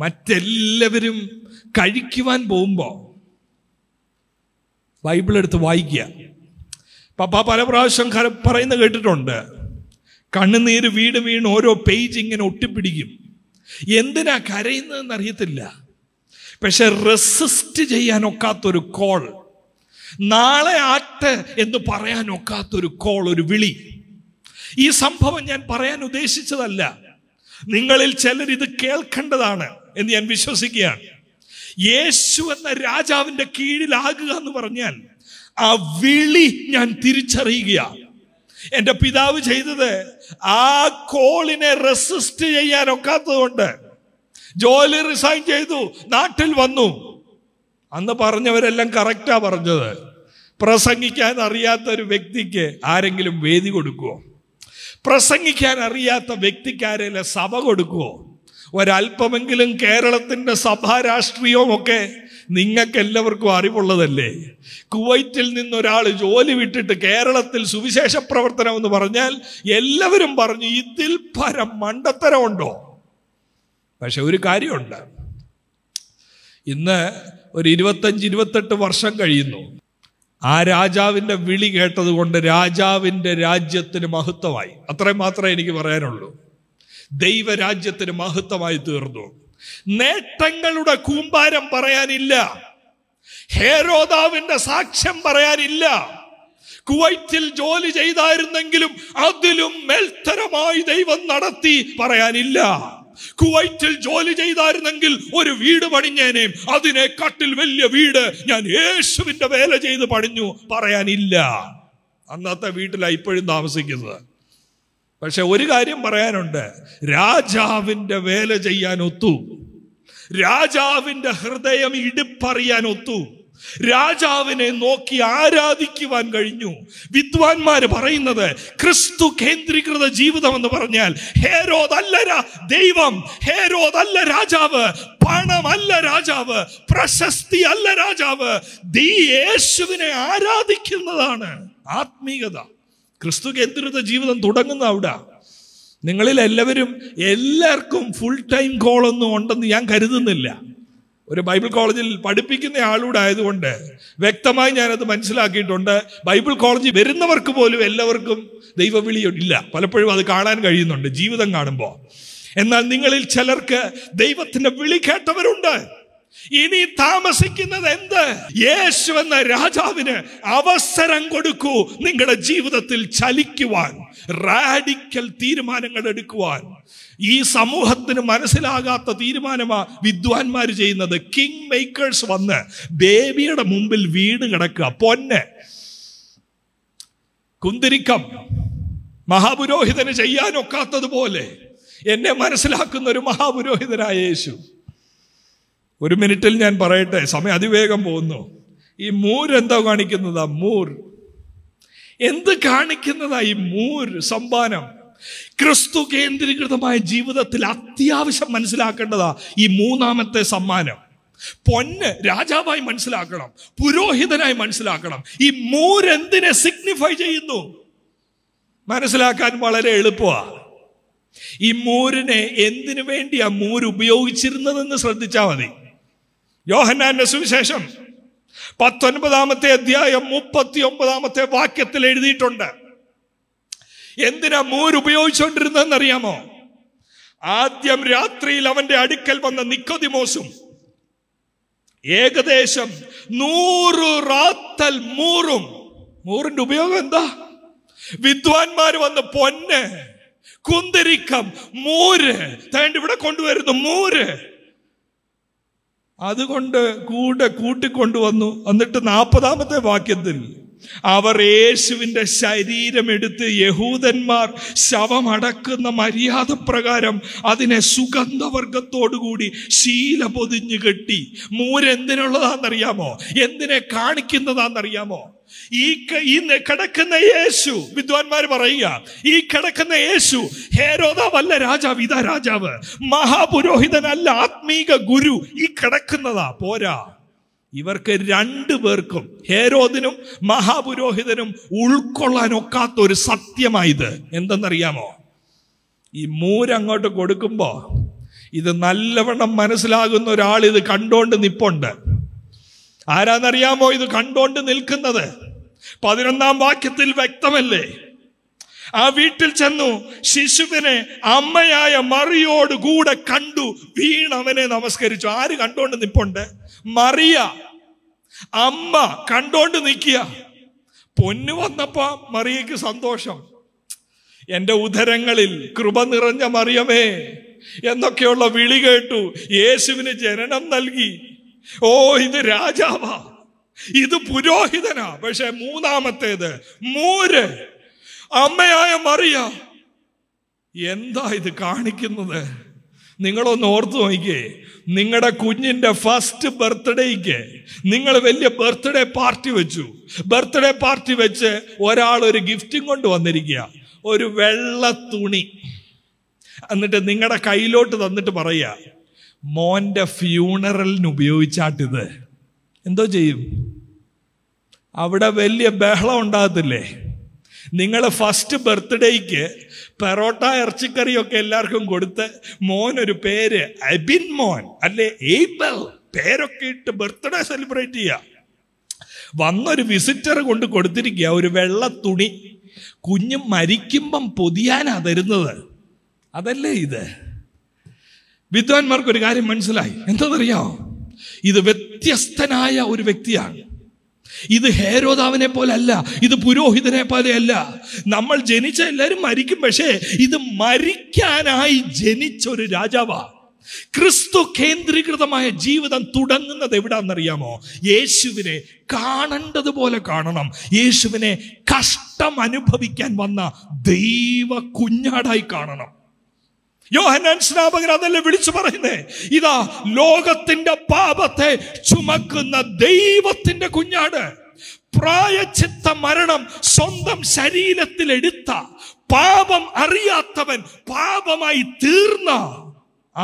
Speaker 1: മറ്റെല്ലാവരും കഴിക്കുവാൻ പോകുമ്പോൾ ബൈബിൾ എടുത്ത് വായിക്കുക പപ്പ പല പ്രാവശ്യം പറയുന്നത് കേട്ടിട്ടുണ്ട് കണ്ണുനീര് വീട് വീണ് ഓരോ പേജ് ഇങ്ങനെ ഒട്ടിപ്പിടിക്കും എന്തിനാ കരയുന്നതെന്ന് അറിയത്തില്ല പക്ഷെ റെസിസ്റ്റ് ചെയ്യാനൊക്കാത്തൊരു കോൾ നാളെ ആട്ട് എന്ന് പറയാൻ ഒക്കാത്തൊരു കോൾ ഒരു വിളി ഈ സംഭവം ഞാൻ പറയാൻ ഉദ്ദേശിച്ചതല്ല നിങ്ങളിൽ ചിലർ ഇത് കേൾക്കേണ്ടതാണ് എന്ന് ഞാൻ വിശ്വസിക്കുകയാണ് യേശു എന്ന രാജാവിന്റെ കീഴിലാകുക എന്ന് പറഞ്ഞാൽ ആ വിളി ഞാൻ തിരിച്ചറിയുകയാണ് എൻ്റെ പിതാവ് ചെയ്തത് ആ കോളിനെ റെസിസ്റ്റ് ചെയ്യാൻ ഒക്കാത്തതുകൊണ്ട് ജോലി റിസൈൻ ചെയ്തു നാട്ടിൽ വന്നു അന്ന് പറഞ്ഞവരെല്ലാം കറക്റ്റാ പറഞ്ഞത് പ്രസംഗിക്കാൻ അറിയാത്ത ഒരു വ്യക്തിക്ക് ആരെങ്കിലും വേദി കൊടുക്കുമോ പ്രസംഗിക്കാൻ അറിയാത്ത വ്യക്തിക്കാരെ സഭ കൊടുക്കുമോ ഒരല്പമെങ്കിലും കേരളത്തിൻ്റെ സഭാ നിങ്ങൾക്ക് എല്ലാവർക്കും അറിവുള്ളതല്ലേ കുവൈറ്റിൽ നിന്നൊരാൾ ജോലി വിട്ടിട്ട് കേരളത്തിൽ സുവിശേഷ പ്രവർത്തനം എന്ന് പറഞ്ഞാൽ എല്ലാവരും പറഞ്ഞു ഇതിൽ പരം മണ്ടത്തരമുണ്ടോ പക്ഷെ ഒരു കാര്യമുണ്ട് ഇന്ന് ഒരു ഇരുപത്തഞ്ച് ഇരുപത്തെട്ട് വർഷം കഴിയുന്നു ആ രാജാവിൻ്റെ വിളി കൊണ്ട് രാജാവിൻ്റെ രാജ്യത്തിന് മഹത്വമായി അത്രയും മാത്രമേ എനിക്ക് പറയാനുള്ളൂ ദൈവരാജ്യത്തിന് മഹത്വമായി തീർന്നു നേട്ടങ്ങളുടെ കൂമ്പാരം പറയാനില്ല ഹേരോദാവിന്റെ സാക്ഷ്യം പറയാനില്ല കുവൈറ്റിൽ ജോലി ചെയ്തായിരുന്നെങ്കിലും അതിലും മേൽത്തരമായി ദൈവം നടത്തി പറയാനില്ല കുവൈറ്റിൽ ജോലി ചെയ്തായിരുന്നെങ്കിൽ ഒരു വീട് പണിഞ്ഞേനേം കട്ടിൽ വലിയ വീട് ഞാൻ യേശുവിന്റെ വേല ചെയ്ത് പണിഞ്ഞു പറയാനില്ല അന്നത്തെ വീട്ടിലാണ് ഇപ്പോഴും താമസിക്കുന്നത് പക്ഷെ ഒരു കാര്യം പറയാനുണ്ട് രാജാവിന്റെ വേല ചെയ്യാൻ ഒത്തു രാജാവിന്റെ ഹൃദയം ഇടുപ്പറിയാൻ ഒത്തു രാജാവിനെ നോക്കി ആരാധിക്കുവാൻ കഴിഞ്ഞു വിദ്വാൻമാർ പറയുന്നത് ക്രിസ്തു കേന്ദ്രീകൃത ജീവിതം എന്ന് പറഞ്ഞാൽ ഹേരോതല്ല ദൈവം ഹേരോതല്ല രാജാവ് പണമല്ല രാജാവ് പ്രശസ്തി അല്ല രാജാവ് ദീ യേശുവിനെ ആരാധിക്കുന്നതാണ് ആത്മീകത ക്രിസ്തു കേന്ദ്രീകൃത ജീവിതം തുടങ്ങുന്ന അവിടെ നിങ്ങളിൽ എല്ലാവരും എല്ലാവർക്കും ഫുൾ ടൈം കോളൊന്നും ഉണ്ടെന്ന് ഞാൻ കരുതുന്നില്ല ഒരു ബൈബിൾ കോളേജിൽ പഠിപ്പിക്കുന്ന ആളൂടെ ആയതുകൊണ്ട് വ്യക്തമായി ഞാനത് മനസ്സിലാക്കിയിട്ടുണ്ട് ബൈബിൾ കോളേജിൽ വരുന്നവർക്ക് പോലും എല്ലാവർക്കും ദൈവവിളി ഇല്ല പലപ്പോഴും അത് കാണാൻ കഴിയുന്നുണ്ട് ജീവിതം കാണുമ്പോൾ എന്നാൽ നിങ്ങളിൽ ചിലർക്ക് ദൈവത്തിൻ്റെ വിളി കേട്ടവരുണ്ട് ഇനി താമസിക്കുന്നത് എന്ത് യേശു എന്ന രാജാവിന് അവസരം കൊടുക്കൂ നിങ്ങളുടെ ജീവിതത്തിൽ ചലിക്കുവാൻ റാഡിക്കൽ തീരുമാനങ്ങൾ എടുക്കുവാൻ ഈ സമൂഹത്തിന് മനസ്സിലാകാത്ത തീരുമാനമാ വിദ്വാൻമാര് ചെയ്യുന്നത് കിങ് മേക്കേഴ്സ് വന്ന് ബേബിയുടെ മുമ്പിൽ വീട് കിടക്കുക പൊന്ന് കുന്തിരിക്കം മഹാപുരോഹിതന് ചെയ്യാനൊക്കാത്തതുപോലെ എന്നെ മനസ്സിലാക്കുന്ന ഒരു മഹാപുരോഹിതനായ യേശു ഒരു മിനിറ്റിൽ ഞാൻ പറയട്ടെ സമയം അതിവേഗം പോകുന്നു ഈ മൂർ എന്താ കാണിക്കുന്നതാ മൂർ എന്ത് കാണിക്കുന്നതാ ഈ മൂർ സമ്പാനം ക്രിസ്തു കേന്ദ്രീകൃതമായ ജീവിതത്തിൽ അത്യാവശ്യം മനസ്സിലാക്കേണ്ടതാ ഈ മൂന്നാമത്തെ സമ്മാനം പൊന്ന് രാജാവായി മനസ്സിലാക്കണം പുരോഹിതനായി മനസ്സിലാക്കണം ഈ മൂരെന്തിനെ സിഗ്നിഫൈ ചെയ്യുന്നു മനസ്സിലാക്കാൻ വളരെ എളുപ്പമാണ് ഈ മൂരിനെ എന്തിനു വേണ്ടിയാ മൂര് ഉപയോഗിച്ചിരുന്നതെന്ന് ശ്രദ്ധിച്ചാൽ മതി യോഹന്നാന്റെ സുവിശേഷം പത്തൊൻപതാമത്തെ അധ്യായം മുപ്പത്തി ഒമ്പതാമത്തെ വാക്യത്തിൽ എഴുതിയിട്ടുണ്ട് എന്തിനാ ഉപയോഗിച്ചുകൊണ്ടിരുന്നതെന്ന് അറിയാമോ ആദ്യം രാത്രിയിൽ അവന്റെ അടുക്കൽ വന്ന നിക്കോതിമോസും ഏകദേശം നൂറ് റാത്തൽ മൂറും മൂറിന്റെ ഉപയോഗം എന്താ വിദ്വാൻമാർ വന്ന് പൊന്ന് കുന്തിരിക്കം മൂര് തേണ്ട ഇവിടെ കൊണ്ടുവരുന്നു മൂര് അതുകൊണ്ട് കൂടെ കൂട്ടിക്കൊണ്ടുവന്നു എന്നിട്ട് നാൽപ്പതാമത്തെ വാക്യത്തിൽ അവർ യേശുവിൻ്റെ ശരീരമെടുത്ത് യഹൂദന്മാർ ശവമടക്കുന്ന മര്യാദ പ്രകാരം അതിനെ സുഗന്ധവർഗത്തോടുകൂടി ശീല പൊതിഞ്ഞു കെട്ടി മൂരെന്തിനുള്ളതാണെന്നറിയാമോ എന്തിനെ കാണിക്കുന്നതാണെന്നറിയാമോ ഈ ഈ കിടക്കുന്ന യേശു വിദ്വാൻമാർ പറയുക ഈ കിടക്കുന്ന യേശു ഹേരോദാവല്ല രാജാവ് ഇതാ രാജാവ് മഹാപുരോഹിതനല്ല ആത്മീക ഗുരു ഈ കിടക്കുന്നതാ പോരാ ഇവർക്ക് രണ്ടു പേർക്കും ഹേരോദിനും മഹാപുരോഹിതനും ഉൾക്കൊള്ളാൻ ഒക്കാത്ത ഒരു സത്യമായത് എന്തെന്നറിയാമോ ഈ മൂരങ്ങോട്ട് കൊടുക്കുമ്പോൾ ഇത് നല്ലവണ്ണം മനസ്സിലാകുന്ന ഒരാൾ ഇത് കണ്ടോണ്ട് നിപ്പുണ്ട് ആരാന്നറിയാമോ ഇത് കണ്ടോണ്ട് നിൽക്കുന്നത് പതിനൊന്നാം വാക്യത്തിൽ വ്യക്തമല്ലേ ആ വീട്ടിൽ ചെന്നു ശിശുവിനെ അമ്മയായ മറിയോട് കൂടെ കണ്ടു വീണവനെ നമസ്കരിച്ചു ആര് കണ്ടോണ്ട് നിപ്പുണ്ട് മറിയ അമ്മ കണ്ടോണ്ട് നിൽക്കിയ പൊന്നു വന്നപ്പോ മറിയക്ക് സന്തോഷം എൻ്റെ ഉദരങ്ങളിൽ കൃപ നിറഞ്ഞ മറിയമേ എന്നൊക്കെയുള്ള വിളി കേട്ടു യേശുവിന് ജനനം നൽകി ഓ ഇത് രാജാവാ ഇത് പുരോഹിതനാ പക്ഷെ മൂന്നാമത്തേത് മൂര് അമ്മയായ മറിയ എന്താ ഇത് കാണിക്കുന്നത് നിങ്ങളൊന്ന് ഓർത്തു നോക്കിയേ നിങ്ങളുടെ കുഞ്ഞിൻ്റെ ഫസ്റ്റ് ബർത്ത്ഡേക്ക് നിങ്ങൾ വലിയ ബർത്ത്ഡേ പാർട്ടി വെച്ചു ബർത്ത്ഡേ പാർട്ടി വെച്ച് ഒരാൾ ഒരു ഗിഫ്റ്റും കൊണ്ട് വന്നിരിക്കുക ഒരു വെള്ള തുണി എന്നിട്ട് നിങ്ങളുടെ കയ്യിലോട്ട് തന്നിട്ട് പറയുക മോൻ്റെ ഫ്യൂണറലിന് ഉപയോഗിച്ചാട്ടിത് എന്തോ ചെയ്യും അവിടെ വലിയ ബഹളം ഉണ്ടാകത്തില്ലേ നിങ്ങൾ ഫസ്റ്റ് ബർത്ത്ഡേക്ക് പെറോട്ട ഇറച്ചിക്കറിയൊക്കെ എല്ലാവർക്കും കൊടുത്ത് മോനൊരു പേര് അബിൻ മോൻ അല്ലെ ഏബൽ പേരൊക്കെ ഇട്ട് ബർത്ത്ഡേ സെലിബ്രേറ്റ് ചെയ്യുക വന്നൊരു വിസിറ്റർ കൊണ്ട് കൊടുത്തിരിക്കുക ഒരു വെള്ള തുണി കുഞ്ഞ് മരിക്കുമ്പം പൊതിയാനാ തരുന്നത് അതല്ലേ ഇത് വിദ്വാൻമാർക്ക് ഒരു കാര്യം മനസ്സിലായി എന്തെന്നറിയാമോ ഇത് വ്യത്യസ്തനായ ഒരു വ്യക്തിയാണ് ഇത് ഹേരോദാവിനെ പോലല്ല ഇത് പുരോഹിതനെ പോലെയല്ല നമ്മൾ ജനിച്ച എല്ലാവരും മരിക്കും പക്ഷേ ഇത് മരിക്കാനായി ജനിച്ച ഒരു രാജാവാണ് ക്രിസ്തു കേന്ദ്രീകൃതമായ ജീവിതം തുടങ്ങുന്നത് എവിടാന്നറിയാമോ യേശുവിനെ കാണേണ്ടത് പോലെ കാണണം യേശുവിനെ കഷ്ടം അനുഭവിക്കാൻ വന്ന ദൈവ കുഞ്ഞാടായി കാണണം യോഹനാൻ സ്നാപകർ അതല്ലേ വിളിച്ചു പറയുന്നേ ഇതാ ലോകത്തിന്റെ പാപത്തെ ചുമക്കുന്ന ദൈവത്തിന്റെ കുഞ്ഞാട് പ്രായച്ചിത്ത മരണം സ്വന്തം ശരീരത്തിൽ എടുത്ത പാപം അറിയാത്തവൻ പാപമായി തീർന്ന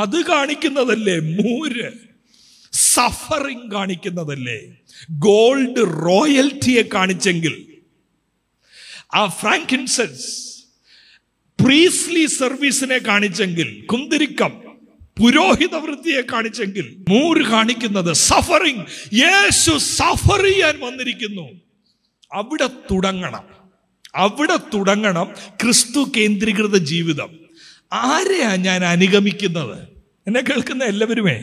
Speaker 1: അത് കാണിക്കുന്നതല്ലേ മൂര് സഫറിങ് കാണിക്കുന്നതല്ലേ ഗോൾഡ് റോയൽറ്റിയെ കാണിച്ചെങ്കിൽ ആ ഫ്രാങ്കിൻസെൻസ് പ്രീസ്ലി സർവീസിനെ കാണിച്ചെങ്കിൽ കുന്തിരിക്കം പുരോഹിത വൃത്തിയെ കാണിച്ചെങ്കിൽ മൂര് കാണിക്കുന്നത് സഫറിങ് യേശു സഫർ ചെയ്യാൻ വന്നിരിക്കുന്നു അവിടെ തുടങ്ങണം അവിടെ തുടങ്ങണം ക്രിസ്തു കേന്ദ്രീകൃത ജീവിതം ആരെയാ ഞാൻ അനുഗമിക്കുന്നത് എന്നെ കേൾക്കുന്ന എല്ലാവരുമേ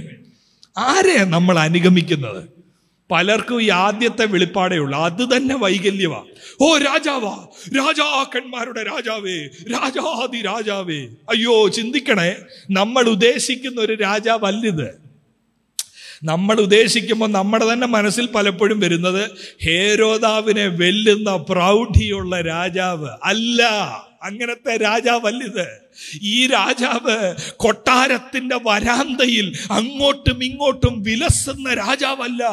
Speaker 1: ആരെയാ നമ്മൾ അനുഗമിക്കുന്നത് പലർക്കും ഈ ആദ്യത്തെ വെളിപ്പാടേ ഉള്ളൂ അത് തന്നെ വൈകല്യവാ ഓ രാജാവാ രാജാക്കന്മാരുടെ രാജാവേ രാജാതി രാജാവേ അയ്യോ ചിന്തിക്കണേ നമ്മൾ ഉദ്ദേശിക്കുന്ന ഒരു രാജാവല്ലിത് നമ്മൾ ഉദ്ദേശിക്കുമ്പോൾ നമ്മുടെ തന്നെ മനസ്സിൽ പലപ്പോഴും വരുന്നത് ഹേരോദാവിനെ വെല്ലുന്ന പ്രൗഢിയുള്ള രാജാവ് അല്ല അങ്ങനത്തെ രാജാവല്ലിത് ഈ രാജാവ് കൊട്ടാരത്തിന്റെ വരാന്തയിൽ അങ്ങോട്ടും ഇങ്ങോട്ടും വിലസുന്ന രാജാവല്ല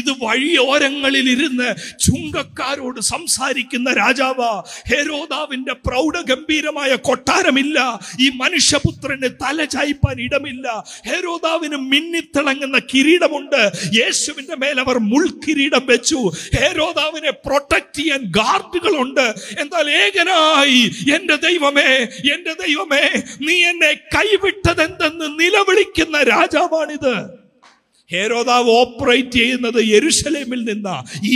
Speaker 1: ഇത് വഴിയോരങ്ങളിൽ ഇരുന്ന് ചുങ്കക്കാരോട് സംസാരിക്കുന്ന രാജാവാ ഹെരോദാവിന്റെ പ്രൗഢഗംഭീരമായ കൊട്ടാരമില്ല ഈ മനുഷ്യപുത്രന് തല ചായ്പാൻ ഇടമില്ല ഹേരോദാവിന് മിന്നിത്തിളങ്ങുന്ന കിരീടമുണ്ട് യേശുവിന്റെ മേൽ അവർ മുൾകിരീടം വെച്ചു ഹെരോദാവിനെ പ്രൊട്ടക്ട് ചെയ്യാൻ ഗാർഡുകളുണ്ട് എന്നാൽ ഏകനായി എന്റെ ദൈവമേ എന്റെ ദൈവം ദൈവമേ നീ എന്നെ കൈവിട്ടതെന്തെന്ന് നിലവിളിക്കുന്ന രാജാവാണിത് ഹേരോദാവ് ഓപ്പറേറ്റ് ചെയ്യുന്നത് യെരുസലേമിൽ നിന്ന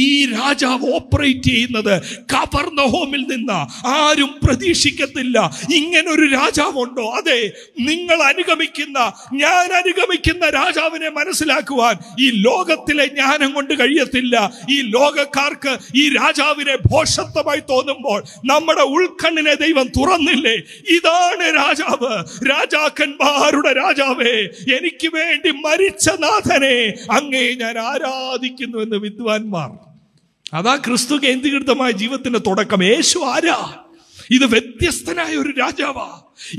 Speaker 1: ഈ രാജാവ് ഓപ്പറേറ്റ് ചെയ്യുന്നത് കബർണഹോമിൽ നിന്നാ നിന്ന ആരും പ്രതീക്ഷിക്കത്തില്ല ഇങ്ങനൊരു രാജാവുണ്ടോ അതെ നിങ്ങൾ അനുഗമിക്കുന്ന ഞാൻ അനുഗമിക്കുന്ന രാജാവിനെ മനസ്സിലാക്കുവാൻ ഈ ലോകത്തിലെ ജ്ഞാനം കൊണ്ട് കഴിയത്തില്ല ഈ ലോകക്കാർക്ക് ഈ രാജാവിനെ ഭോഷത്വമായി തോന്നുമ്പോൾ നമ്മുടെ ഉൾക്കണ്ണിനെ ദൈവം തുറന്നില്ലേ ഇതാണ് രാജാവ് രാജാക്കന്മാരുടെ രാജാവേ എനിക്ക് വേണ്ടി മരിച്ച നാഥൻ തമ്പുരാനെ അങ്ങേ ഞാൻ ആരാധിക്കുന്നു എന്ന് വിദ്വാൻമാർ അതാ ക്രിസ്തു കേന്ദ്രീകൃതമായ ജീവിതത്തിന്റെ തുടക്കം യേശു ആരാ ഇത് വ്യത്യസ്തനായ ഒരു രാജാവാ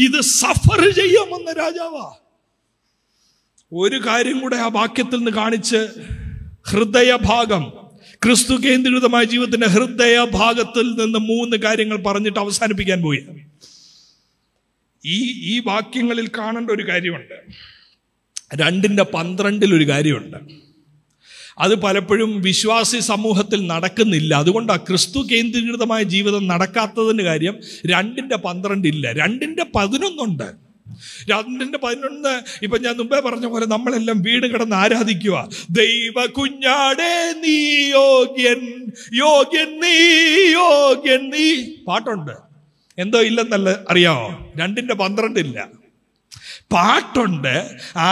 Speaker 1: ഇത് സഫർ ചെയ്യാമെന്ന രാജാവാ ഒരു കാര്യം കൂടെ ആ വാക്യത്തിൽ നിന്ന് കാണിച്ച് ഹൃദയഭാഗം ക്രിസ്തു കേന്ദ്രീകൃതമായ ജീവിതത്തിന്റെ ഹൃദയഭാഗത്തിൽ നിന്ന് മൂന്ന് കാര്യങ്ങൾ പറഞ്ഞിട്ട് അവസാനിപ്പിക്കാൻ പോയി ഈ ഈ വാക്യങ്ങളിൽ കാണേണ്ട ഒരു കാര്യമുണ്ട് രണ്ടിൻ്റെ പന്ത്രണ്ടിൽ ഒരു കാര്യമുണ്ട് അത് പലപ്പോഴും വിശ്വാസി സമൂഹത്തിൽ നടക്കുന്നില്ല അതുകൊണ്ടാണ് ക്രിസ്തു കേന്ദ്രീകൃതമായ ജീവിതം നടക്കാത്തതിൻ്റെ കാര്യം രണ്ടിൻ്റെ പന്ത്രണ്ടില്ല രണ്ടിൻ്റെ പതിനൊന്നുണ്ട് രണ്ടിൻ്റെ പതിനൊന്ന് ഇപ്പം ഞാൻ മുമ്പേ പറഞ്ഞ പോലെ നമ്മളെല്ലാം വീട് കിടന്ന് ആരാധിക്കുക ദൈവ കുഞ്ഞാടേ നീ യോഗ്യൻ യോഗ്യൻ നീ യോഗ്യൻ നീ പാട്ടുണ്ട് എന്തോ ഇല്ലെന്നല്ല അറിയാമോ രണ്ടിൻ്റെ പന്ത്രണ്ടില്ല പാട്ടുണ്ട്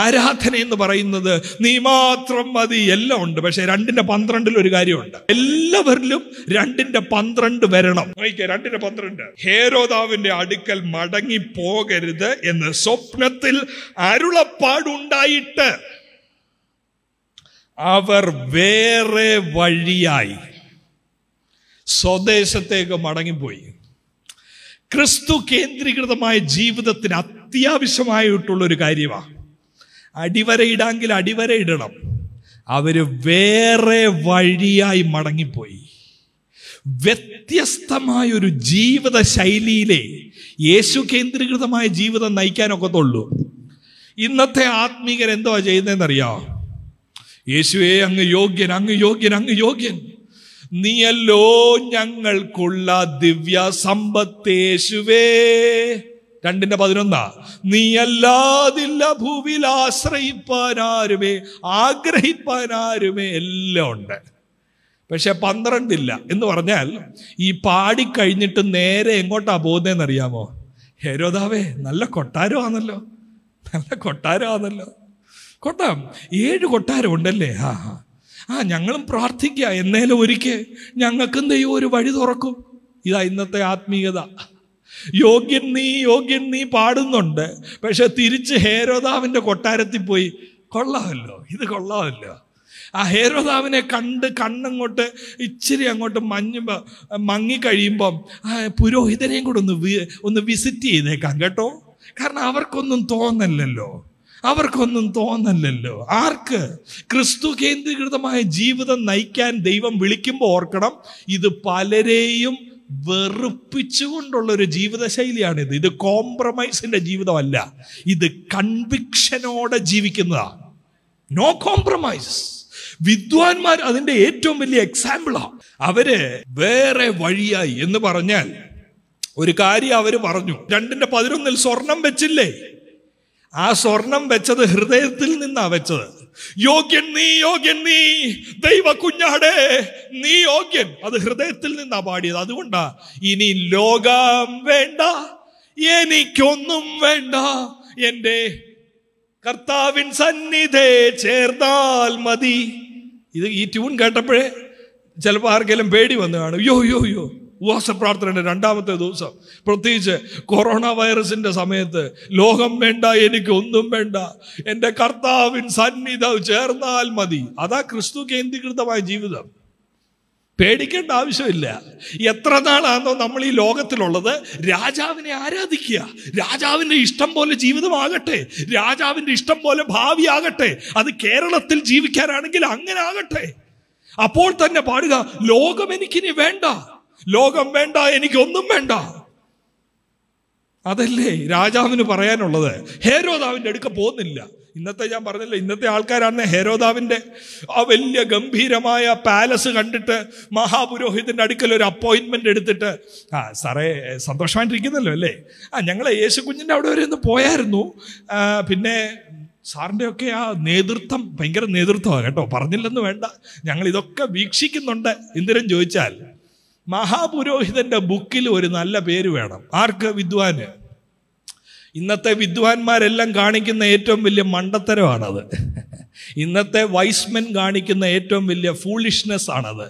Speaker 1: ആരാധന എന്ന് പറയുന്നത് നീ മാത്രം മതി എല്ലാം ഉണ്ട് പക്ഷേ രണ്ടിന്റെ പന്ത്രണ്ടിൽ ഒരു കാര്യമുണ്ട് എല്ലാവരിലും രണ്ടിന്റെ പന്ത്രണ്ട് വരണം നോക്കിക്കേ രണ്ടിൻ്റെ പന്ത്രണ്ട് ഹേരോദാവിന്റെ അടുക്കൽ മടങ്ങി പോകരുത് എന്ന് സ്വപ്നത്തിൽ അരുളപ്പാടുണ്ടായിട്ട് അവർ വേറെ വഴിയായി സ്വദേശത്തേക്ക് മടങ്ങിപ്പോയി ക്രിസ്തു കേന്ദ്രീകൃതമായ ജീവിതത്തിന് അത്യാവശ്യമായിട്ടുള്ളൊരു കാര്യമാണ് അടിവര ഇടാമെങ്കിൽ അടിവര ഇടണം അവർ വേറെ വഴിയായി മടങ്ങിപ്പോയി വ്യത്യസ്തമായൊരു ജീവിത ശൈലിയിലെ യേശു കേന്ദ്രീകൃതമായ ജീവിതം നയിക്കാനൊക്കത്തുള്ളൂ ഇന്നത്തെ ആത്മീകർ എന്തോ ചെയ്യുന്നതെന്നറിയോ യേശുവേ അങ്ങ് യോഗ്യൻ അങ്ങ് യോഗ്യൻ അങ്ങ് യോഗ്യൻ നീയല്ലോ ഞങ്ങൾക്കുള്ള ദിവ്യ സമ്പത്ത് യേശുവേ രണ്ടിന്റെ പതിനൊന്നാ നീയല്ലാതില്ല ഭൂവിൽ ആശ്രയിപ്പാനാരുമേ ആഗ്രഹിപ്പാനാരുമേ എല്ലാം ഉണ്ട് പക്ഷെ പന്ത്രണ്ടില്ല എന്ന് പറഞ്ഞാൽ ഈ പാടി കഴിഞ്ഞിട്ട് നേരെ എങ്ങോട്ടാ പോകുന്നതെന്ന് അറിയാമോ ഹേരോദാവേ നല്ല കൊട്ടാരമാണല്ലോ നല്ല കൊട്ടാരമാണല്ലോ കൊട്ടാം ഏഴ് കൊട്ടാരം ഉണ്ടല്ലേ ആ ആ ഞങ്ങളും പ്രാർത്ഥിക്കുക എന്നേലും ഒരിക്കൽ ഞങ്ങൾക്കും ദൈവം ഒരു വഴി തുറക്കും ഇതാ ഇന്നത്തെ ആത്മീയത യോഗ്യൻ നീ യോഗ്യൻ നീ പാടുന്നുണ്ട് പക്ഷെ തിരിച്ച് ഹേരോദാവിൻ്റെ കൊട്ടാരത്തിൽ പോയി കൊള്ളാമല്ലോ ഇത് കൊള്ളാമല്ലോ ആ ഹേരോദാവിനെ കണ്ട് കണ്ണങ്ങോട്ട് ഇച്ചിരി അങ്ങോട്ട് മഞ്ഞുമ്പോൾ മങ്ങിക്കഴിയുമ്പം ആ പുരോഹിതനെയും കൂടെ ഒന്ന് ഒന്ന് വിസിറ്റ് ചെയ്തേക്കാം കേട്ടോ കാരണം അവർക്കൊന്നും തോന്നല്ലല്ലോ അവർക്കൊന്നും തോന്നല്ലല്ലോ ആർക്ക് ക്രിസ്തു കേന്ദ്രീകൃതമായ ജീവിതം നയിക്കാൻ ദൈവം വിളിക്കുമ്പോൾ ഓർക്കണം ഇത് പലരെയും വെറുപ്പിച്ചുകൊണ്ടുള്ള ഒരു ജീവിതശൈലിയാണിത് ഇത് കോംപ്രമൈസിന്റെ ജീവിതമല്ല ഇത് കൺവിക്ഷനോടെ ജീവിക്കുന്നതാണ് നോ കോംപ്രമൈസ് വിദ്വാൻമാർ അതിന്റെ ഏറ്റവും വലിയ എക്സാമ്പിളാണ് അവര് വേറെ വഴിയായി എന്ന് പറഞ്ഞാൽ ഒരു കാര്യം അവർ പറഞ്ഞു രണ്ടിന്റെ പതിനൊന്നിൽ സ്വർണം വെച്ചില്ലേ ആ സ്വർണം വെച്ചത് ഹൃദയത്തിൽ നിന്നാണ് വെച്ചത് യോഗ്യൻ നീ യോഗ്യൻ നീ ദൈവ കുഞ്ഞാടേ നീ യോഗ്യൻ അത് ഹൃദയത്തിൽ നിന്നാ പാടിയത് അതുകൊണ്ടാ ഇനി ലോകം വേണ്ട എനിക്കൊന്നും വേണ്ട എൻ്റെ കർത്താവിൻ സന്നിധേ ചേർന്നാൽ മതി ഇത് ഈ ട്യൂൺ കേട്ടപ്പോഴേ ചിലപ്പോൾ ആർക്കെങ്കിലും പേടി വന്നു കാണും യോ യോ യോ ഉപവാസ പ്രാർത്ഥനയുടെ രണ്ടാമത്തെ ദിവസം പ്രത്യേകിച്ച് കൊറോണ വൈറസിൻ്റെ സമയത്ത് ലോകം വേണ്ട എനിക്ക് ഒന്നും വേണ്ട എൻ്റെ കർത്താവിൻ സന്നിധ ചേർന്നാൽ മതി അതാ ക്രിസ്തു കേന്ദ്രീകൃതമായ ജീവിതം പേടിക്കേണ്ട ആവശ്യമില്ല എത്ര നാളാണോ നമ്മൾ ഈ ലോകത്തിലുള്ളത് രാജാവിനെ ആരാധിക്കുക രാജാവിൻ്റെ ഇഷ്ടം പോലെ ജീവിതമാകട്ടെ രാജാവിൻ്റെ ഇഷ്ടം പോലെ ഭാവി ആകട്ടെ അത് കേരളത്തിൽ ജീവിക്കാനാണെങ്കിൽ അങ്ങനെ ആകട്ടെ അപ്പോൾ തന്നെ പാടുക ലോകം എനിക്കിനി വേണ്ട ലോകം വേണ്ട എനിക്കൊന്നും വേണ്ട അതല്ലേ രാജാവിന് പറയാനുള്ളത് ഹേരോദാവിൻ്റെ അടുക്ക പോകുന്നില്ല ഇന്നത്തെ ഞാൻ പറഞ്ഞില്ല ഇന്നത്തെ ആൾക്കാരാണ് ഹേരോദാവിൻ്റെ ആ വലിയ ഗംഭീരമായ പാലസ് കണ്ടിട്ട് മഹാപുരോഹിതന്റെ അടുക്കൽ ഒരു അപ്പോയിൻമെൻ്റ് എടുത്തിട്ട് ആ സാറേ സന്തോഷമായിട്ടിരിക്കുന്നല്ലോ അല്ലേ ആ ഞങ്ങളെ യേശു കുഞ്ഞിൻ്റെ അവിടെ വരെ ഒന്ന് പോയായിരുന്നു പിന്നെ സാറിൻ്റെയൊക്കെ ഒക്കെ ആ നേതൃത്വം ഭയങ്കര നേതൃത്വമാണ് കേട്ടോ പറഞ്ഞില്ലെന്ന് വേണ്ട ഞങ്ങൾ ഇതൊക്കെ വീക്ഷിക്കുന്നുണ്ട് ഇന്ദിരൻ ചോദിച്ചാൽ മഹാപുരോഹിതന്റെ ബുക്കിൽ ഒരു നല്ല പേര് വേണം ആർക്ക് വിദ്വാന് ഇന്നത്തെ വിദ്വാൻമാരെല്ലാം കാണിക്കുന്ന ഏറ്റവും വലിയ മണ്ടത്തരമാണത് ഇന്നത്തെ വൈസ്മെൻ കാണിക്കുന്ന ഏറ്റവും വലിയ ഫൂളിഷ്നെസ് ആണത്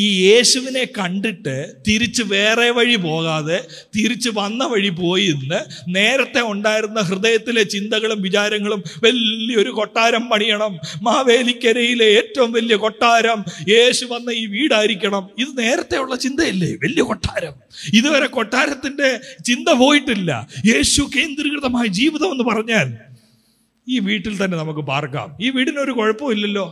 Speaker 1: ഈ യേശുവിനെ കണ്ടിട്ട് തിരിച്ച് വേറെ വഴി പോകാതെ തിരിച്ച് വന്ന വഴി പോയി ഇന്ന് നേരത്തെ ഉണ്ടായിരുന്ന ഹൃദയത്തിലെ ചിന്തകളും വിചാരങ്ങളും വലിയൊരു കൊട്ടാരം പണിയണം മാവേലിക്കരയിലെ ഏറ്റവും വലിയ കൊട്ടാരം യേശു വന്ന ഈ വീടായിരിക്കണം ഇത് നേരത്തെയുള്ള ചിന്തയല്ലേ വലിയ കൊട്ടാരം ഇതുവരെ കൊട്ടാരത്തിൻ്റെ ചിന്ത പോയിട്ടില്ല യേശു കേന്ദ്രീകൃതമായ ജീവിതം എന്ന് പറഞ്ഞാൽ ഈ വീട്ടിൽ തന്നെ നമുക്ക് പാർക്കാം ഈ വീടിനൊരു കുഴപ്പമില്ലല്ലോ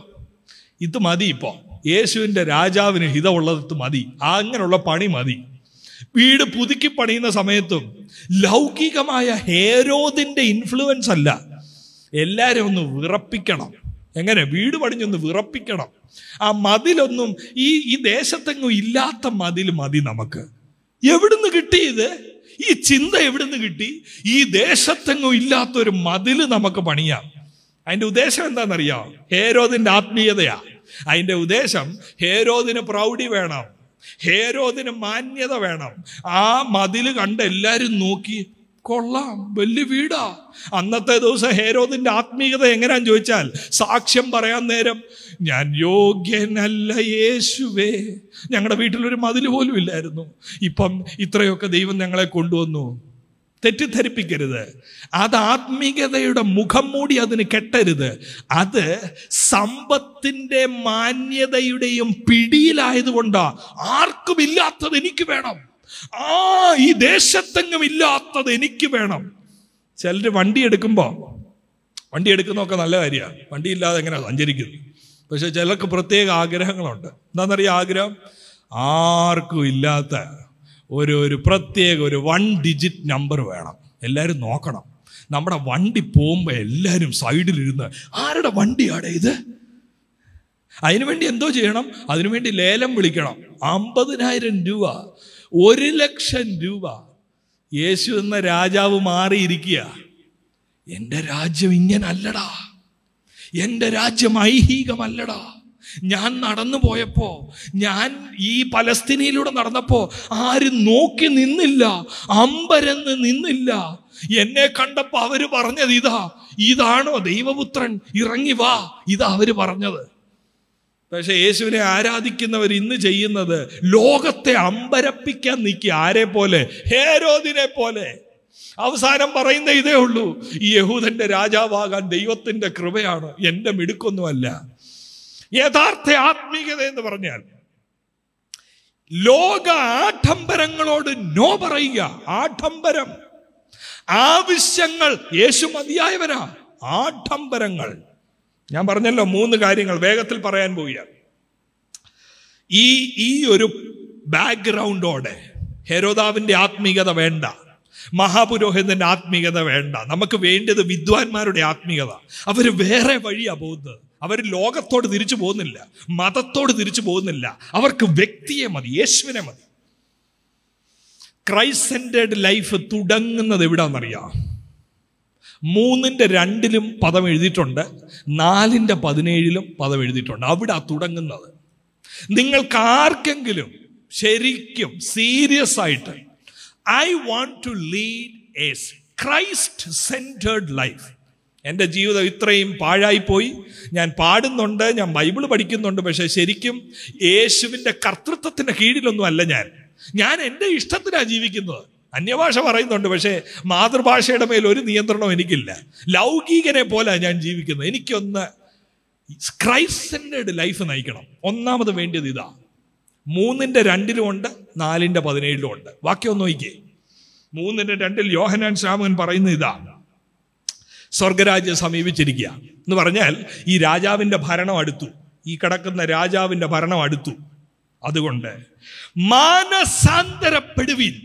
Speaker 1: ഇത് മതി ഇപ്പോൾ യേശുവിൻ്റെ രാജാവിന് ഹിതമുള്ളത് മതി അങ്ങനെയുള്ള പണി മതി വീട് പുതുക്കി പണിയുന്ന സമയത്തും ലൗകികമായ ഹേരോതിൻ്റെ ഇൻഫ്ലുവൻസ് അല്ല എല്ലാവരും ഒന്ന് വിറപ്പിക്കണം എങ്ങനെ വീട് പണിഞ്ഞൊന്ന് വിറപ്പിക്കണം ആ മതിലൊന്നും ഈ ഈ ദേശത്തെങ്ങും ഇല്ലാത്ത മതിൽ മതി നമുക്ക് എവിടുന്ന് കിട്ടി ഇത് ഈ ചിന്ത എവിടുന്ന് കിട്ടി ഈ ദേശത്തെങ്ങും ഇല്ലാത്തൊരു മതിൽ നമുക്ക് പണിയാം അതിൻ്റെ ഉദ്ദേശം എന്താണെന്നറിയാം ഹേരോതിൻ്റെ ആത്മീയതയാണ് അതിൻ്റെ ഉദ്ദേശം ഹേരോദിന് പ്രൗഢി വേണം ഹേരോദിന് മാന്യത വേണം ആ മതിൽ കണ്ട് എല്ലാവരും നോക്കി കൊള്ളാം വലിയ വീടാ അന്നത്തെ ദിവസം ഹേരോദിൻ്റെ ആത്മീയത എങ്ങനെയാന്ന് ചോദിച്ചാൽ സാക്ഷ്യം പറയാൻ നേരം ഞാൻ യോഗ്യനല്ല യേശുവേ ഞങ്ങളുടെ വീട്ടിലൊരു മതിൽ പോലും ഇല്ലായിരുന്നു ഇപ്പം ഇത്രയൊക്കെ ദൈവം ഞങ്ങളെ കൊണ്ടുവന്നു തെറ്റിദ്ധരിപ്പിക്കരുത് അത് ആത്മീകതയുടെ മുഖം മൂടി അതിന് കെട്ടരുത് അത് സമ്പത്തിൻ്റെ മാന്യതയുടെയും പിടിയിലായതുകൊണ്ട് ആർക്കും ഇല്ലാത്തത് എനിക്ക് വേണം ആ ഈ ദേശത്തെങ്ങും ഇല്ലാത്തത് എനിക്ക് വേണം ചിലർ വണ്ടി എടുക്കുമ്പോൾ വണ്ടി എടുക്കുന്നതൊക്കെ നല്ല കാര്യമാണ് വണ്ടി ഇല്ലാതെ എങ്ങനെ സഞ്ചരിക്കുന്നു പക്ഷെ ചിലർക്ക് പ്രത്യേക ആഗ്രഹങ്ങളുണ്ട് എന്താണെന്നറിയാം ആഗ്രഹം ആർക്കും ഇല്ലാത്ത ഒരു ഒരു പ്രത്യേക ഒരു വൺ ഡിജിറ്റ് നമ്പർ വേണം എല്ലാവരും നോക്കണം നമ്മുടെ വണ്ടി പോകുമ്പോൾ എല്ലാവരും സൈഡിലിരുന്ന് ആരുടെ വണ്ടിയാണ് ഇത് അതിനുവേണ്ടി എന്തോ ചെയ്യണം അതിനുവേണ്ടി ലേലം വിളിക്കണം അമ്പതിനായിരം രൂപ ഒരു ലക്ഷം രൂപ യേശു എന്ന രാജാവ് മാറിയിരിക്കുക എൻ്റെ രാജ്യം ഇങ്ങനല്ലടാ എൻ്റെ രാജ്യം ഐഹികമല്ലടാ ഞാൻ നടന്നു പോയപ്പോൾ ഞാൻ ഈ പലസ്തീനയിലൂടെ നടന്നപ്പോൾ ആരും നോക്കി നിന്നില്ല അമ്പരന്ന് നിന്നില്ല എന്നെ കണ്ടപ്പോൾ അവര് പറഞ്ഞത് ഇതാ ഇതാണോ ദൈവപുത്രൻ ഇറങ്ങി വാ ഇതാ അവര് പറഞ്ഞത് പക്ഷെ യേശുവിനെ ആരാധിക്കുന്നവർ ഇന്ന് ചെയ്യുന്നത് ലോകത്തെ അമ്പരപ്പിക്കാൻ നിൽക്കി ആരെ പോലെ ഹേരോദിനെ പോലെ അവസാനം പറയുന്ന ഇതേ ഉള്ളൂ ഈ യഹൂദന്റെ രാജാവാകാൻ ദൈവത്തിന്റെ കൃപയാണ് എന്റെ മിടുക്കൊന്നുമല്ല യഥാർത്ഥ ആത്മീയത എന്ന് പറഞ്ഞാൽ ലോക ആഡംബരങ്ങളോട് നോ പറയുക ആഡംബരം ആവശ്യങ്ങൾ യേശു മതിയായവരാ ആഡംബരങ്ങൾ ഞാൻ പറഞ്ഞല്ലോ മൂന്ന് കാര്യങ്ങൾ വേഗത്തിൽ പറയാൻ പോവുകയാണ് ഈ ഈ ഒരു ബാക്ക്ഗ്രൗണ്ടോടെ ഹെരോദാവിന്റെ ആത്മീയത വേണ്ട മഹാപുരോഹിതന്റെ ആത്മീയത വേണ്ട നമുക്ക് വേണ്ടത് വിദ്വാൻമാരുടെ ആത്മീയത അവർ വേറെ വഴിയാ പോകുന്നത് അവർ ലോകത്തോട് തിരിച്ചു പോകുന്നില്ല മതത്തോട് തിരിച്ചു പോകുന്നില്ല അവർക്ക് വ്യക്തിയെ മതി യേശുവിനെ മതി ക്രൈസ്റ്റ് സെൻറ്റേഡ് ലൈഫ് തുടങ്ങുന്നത് എവിടാണെന്നറിയാം മൂന്നിൻ്റെ രണ്ടിലും പദം എഴുതിയിട്ടുണ്ട് നാലിൻ്റെ പതിനേഴിലും പദം എഴുതിയിട്ടുണ്ട് അവിടെ തുടങ്ങുന്നത് നിങ്ങൾക്ക് ആർക്കെങ്കിലും ശരിക്കും സീരിയസ് ആയിട്ട് I want to lead a Christ centred life എൻ്റെ ജീവിതം ഇത്രയും പാഴായിപ്പോയി ഞാൻ പാടുന്നുണ്ട് ഞാൻ ബൈബിൾ പഠിക്കുന്നുണ്ട് പക്ഷേ ശരിക്കും യേശുവിൻ്റെ കർത്തൃത്വത്തിൻ്റെ കീഴിലൊന്നും അല്ല ഞാൻ ഞാൻ എൻ്റെ ഇഷ്ടത്തിനാണ് ജീവിക്കുന്നത് അന്യഭാഷ പറയുന്നുണ്ട് പക്ഷേ മാതൃഭാഷയുടെ മേൽ ഒരു നിയന്ത്രണവും എനിക്കില്ല ലൗകികനെ പോലെ ഞാൻ ജീവിക്കുന്നത് എനിക്കൊന്ന് ക്രൈസ്റ്റ് ലൈഫ് നയിക്കണം ഒന്നാമത് വേണ്ടിയത് ഇതാ മൂന്നിൻ്റെ ഉണ്ട് നാലിൻ്റെ പതിനേഴിലുമുണ്ട് വാക്യം ഒന്ന് നോക്കിയേ മൂന്നിൻ്റെ രണ്ടിൽ യോഹനാൻ ശ്രാമകൻ പറയുന്നത് ഇതാണ് സ്വർഗരാജ്യം സമീപിച്ചിരിക്കുക എന്ന് പറഞ്ഞാൽ ഈ രാജാവിൻ്റെ ഭരണം അടുത്തു ഈ കിടക്കുന്ന രാജാവിൻ്റെ ഭരണം അടുത്തു അതുകൊണ്ട് മാനസാന്തരപ്പെടുവിൻ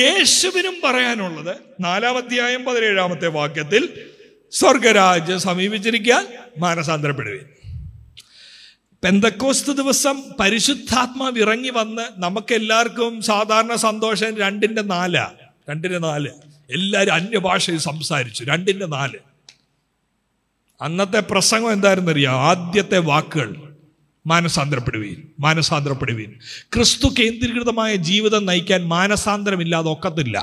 Speaker 1: യേശുവിനും പറയാനുള്ളത് നാലാമധ്യായം പതിനേഴാമത്തെ വാക്യത്തിൽ സ്വർഗരാജ്യം സമീപിച്ചിരിക്കാൻ മാനസാന്തരപ്പെടുവിൻ പെന്തക്കോസ്ത് ദിവസം പരിശുദ്ധാത്മാവ് ഇറങ്ങി വന്ന് നമുക്കെല്ലാവർക്കും സാധാരണ സന്തോഷം രണ്ടിൻ്റെ നാല് രണ്ടിൻ്റെ നാല് എല്ലാവരും അന്യഭാഷയിൽ സംസാരിച്ചു രണ്ടിൻ്റെ നാല് അന്നത്തെ പ്രസംഗം എന്തായിരുന്നു അറിയാം ആദ്യത്തെ വാക്കുകൾ മാനസാന്തരപ്പെടുവീൻ മാനസാന്തരപ്പെടുവീൻ ക്രിസ്തു കേന്ദ്രീകൃതമായ ജീവിതം നയിക്കാൻ മാനസാന്തരമില്ലാതെ ഒക്കത്തില്ല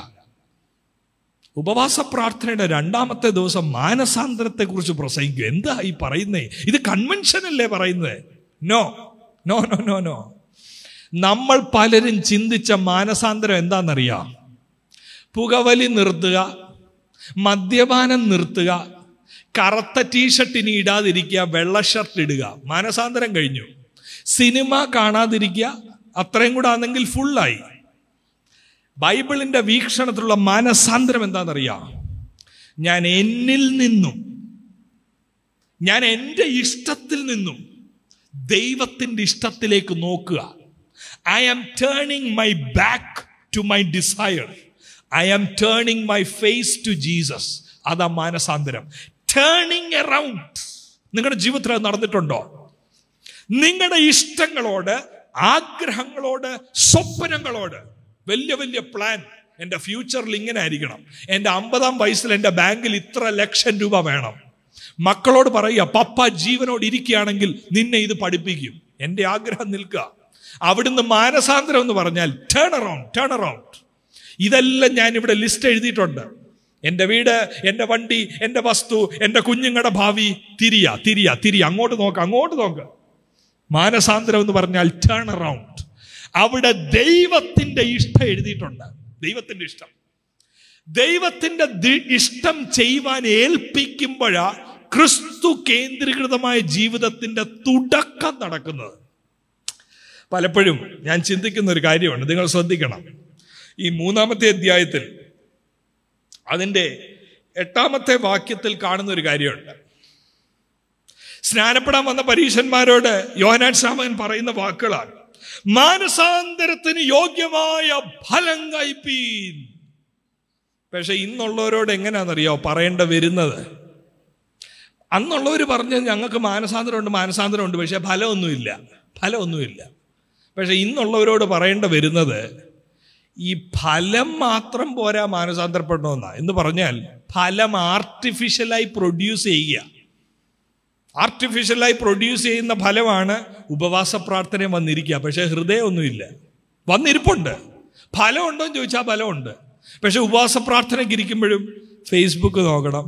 Speaker 1: ഉപവാസ പ്രാർത്ഥനയുടെ രണ്ടാമത്തെ ദിവസം മാനസാന്തരത്തെക്കുറിച്ച് പ്രസംഗിക്കും എന്താ ഈ പറയുന്നേ ഇത് കൺവെൻഷൻ അല്ലേ പറയുന്നത് no no no no no നമ്മൾ പലരും ചിന്തിച്ച മാനസാന്തരം എന്താണെന്നറിയാം പുകവലി നിർത്തുക മദ്യപാനം നിർത്തുക കറുത്ത ഇനി ഇടാതിരിക്കുക വെള്ള ഷർട്ട് ഇടുക മാനസാന്തരം കഴിഞ്ഞു സിനിമ കാണാതിരിക്കുക അത്രയും കൂടെ ആണെങ്കിൽ ഫുള്ളായി ബൈബിളിന്റെ വീക്ഷണത്തിലുള്ള മാനസാന്തരം എന്താണെന്നറിയാം ഞാൻ എന്നിൽ നിന്നും ഞാൻ എൻ്റെ ഇഷ്ടത്തിൽ നിന്നും ദൈവത്തിൻ്റെ ഇഷ്ടത്തിലേക്ക് നോക്കുക I am turning my back to my desire I am turning my face to Jesus അതാ മാനസാന്തരം ടേണിങ് എറൗണ്ട് നിങ്ങളുടെ ജീവിതത്തിൽ അത് നടന്നിട്ടുണ്ടോ നിങ്ങളുടെ ഇഷ്ടങ്ങളോട് ആഗ്രഹങ്ങളോട് സ്വപ്നങ്ങളോട് വലിയ വലിയ പ്ലാൻ എൻ്റെ ഫ്യൂച്ചറിൽ ഇങ്ങനെ ആയിരിക്കണം എൻ്റെ അമ്പതാം വയസ്സിൽ എൻ്റെ ബാങ്കിൽ ഇത്ര ലക്ഷം രൂപ വേണം മക്കളോട് പറയുക പപ്പ ജീവനോട് ഇരിക്കുകയാണെങ്കിൽ നിന്നെ ഇത് പഠിപ്പിക്കും എൻ്റെ ആഗ്രഹം നിൽക്കുക അവിടുന്ന് മാനസാന്തരം എന്ന് പറഞ്ഞാൽ ടേൺ അറൗണ്ട് ടേൺ അറൗണ്ട് ഇതെല്ലാം ഞാനിവിടെ ലിസ്റ്റ് എഴുതിയിട്ടുണ്ട് എൻ്റെ വീട് എൻ്റെ വണ്ടി എൻ്റെ വസ്തു എൻ്റെ കുഞ്ഞുങ്ങളുടെ ഭാവി തിരിയ തിരിയ തിരിയ അങ്ങോട്ട് നോക്ക് അങ്ങോട്ട് നോക്ക് മാനസാന്തരം എന്ന് പറഞ്ഞാൽ ടേൺ അറൗണ്ട് അവിടെ ദൈവത്തിൻ്റെ ഇഷ്ടം എഴുതിയിട്ടുണ്ട് ദൈവത്തിൻ്റെ ഇഷ്ടം ദൈവത്തിൻ്റെ ഇഷ്ടം ചെയ്യുവാൻ ഏൽപ്പിക്കുമ്പോഴാ ക്രിസ്തു കേന്ദ്രീകൃതമായ ജീവിതത്തിൻ്റെ തുടക്കം നടക്കുന്നത് പലപ്പോഴും ഞാൻ ചിന്തിക്കുന്ന ഒരു കാര്യമാണ് നിങ്ങൾ ശ്രദ്ധിക്കണം ഈ മൂന്നാമത്തെ അധ്യായത്തിൽ അതിൻ്റെ എട്ടാമത്തെ വാക്യത്തിൽ കാണുന്ന ഒരു കാര്യമുണ്ട് സ്നാനപ്പെടാൻ വന്ന പരീക്ഷന്മാരോട് യോഹനാൻ ശ്രാമകൻ പറയുന്ന വാക്കുകളാണ് മാനസാന്തരത്തിന് യോഗ്യമായ ഫലം കയ്പീൻ പക്ഷെ ഇന്നുള്ളവരോട് എങ്ങനെയാണെന്നറിയോ പറയേണ്ട വരുന്നത് അന്നുള്ളവർ പറഞ്ഞ് ഞങ്ങൾക്ക് മാനസാന്തരമുണ്ട് മാനസാന്തരമുണ്ട് പക്ഷെ ഫലമൊന്നുമില്ല ഫലമൊന്നുമില്ല പക്ഷെ ഇന്നുള്ളവരോട് പറയേണ്ട വരുന്നത് ഈ ഫലം മാത്രം പോരാ മാനസാന്തരപ്പെടണമെന്നാ എന്ന് പറഞ്ഞാൽ ഫലം ആർട്ടിഫിഷ്യലായി പ്രൊഡ്യൂസ് ചെയ്യുക ആർട്ടിഫിഷ്യലായി പ്രൊഡ്യൂസ് ചെയ്യുന്ന ഫലമാണ് ഉപവാസ പ്രാർത്ഥന വന്നിരിക്കുക പക്ഷേ ഹൃദയമൊന്നുമില്ല വന്നിരിപ്പുണ്ട് ഫലമുണ്ടോ എന്ന് ചോദിച്ചാൽ ഫലമുണ്ട് പക്ഷെ ഉപവാസ പ്രാർത്ഥനയ്ക്ക് ഇരിക്കുമ്പോഴും ഫേസ്ബുക്ക് നോക്കണം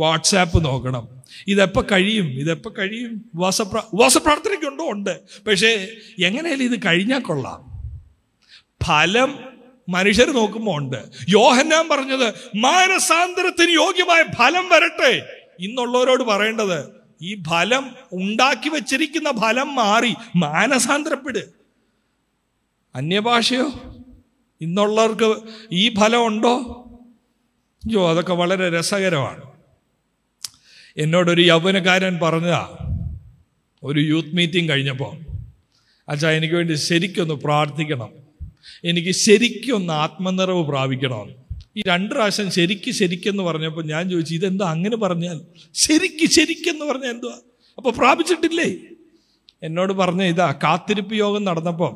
Speaker 1: വാട്സാപ്പ് നോക്കണം ഇതെപ്പോൾ കഴിയും ഇതെപ്പോൾ കഴിയും ഉപവാസ പ്രാ ഉപവാസ പ്രാർത്ഥനയ്ക്കുണ്ടോ ഉണ്ട് പക്ഷേ എങ്ങനെയാലും ഇത് കഴിഞ്ഞാൽ കൊള്ളാം ഫലം മനുഷ്യർ നോക്കുമ്പോൾ ഉണ്ട് യോഹന്നാൻ പറഞ്ഞത് മാനസാന്തരത്തിന് യോഗ്യമായ ഫലം വരട്ടെ ഇന്നുള്ളവരോട് പറയേണ്ടത് ഈ ഫലം ഉണ്ടാക്കി വച്ചിരിക്കുന്ന ഫലം മാറി മാനസാന്തരപ്പെട് അന്യഭാഷയോ ഇന്നുള്ളവർക്ക് ഈ ഫലം ഉണ്ടോ ജോ അതൊക്കെ വളരെ രസകരമാണ് എന്നോടൊരു യൗവനക്കാരൻ പറഞ്ഞതാ ഒരു യൂത്ത് മീറ്റിംഗ് കഴിഞ്ഞപ്പോൾ അച്ഛാ എനിക്ക് വേണ്ടി ശരിക്കൊന്ന് പ്രാർത്ഥിക്കണം എനിക്ക് ശരിക്കൊന്ന് ആത്മനിറവ് പ്രാപിക്കണമെന്ന് ഈ രണ്ട് പ്രാവശ്യം ശരിക്ക് ശരിക്കെന്ന് പറഞ്ഞപ്പോൾ ഞാൻ ചോദിച്ചു ഇതെന്താ അങ്ങനെ പറഞ്ഞാൽ ശരിക്ക് ശരിക്കെന്ന് പറഞ്ഞാൽ എന്തുവാ അപ്പോൾ പ്രാപിച്ചിട്ടില്ലേ എന്നോട് പറഞ്ഞ ഇതാ കാത്തിരിപ്പ് യോഗം നടന്നപ്പോൾ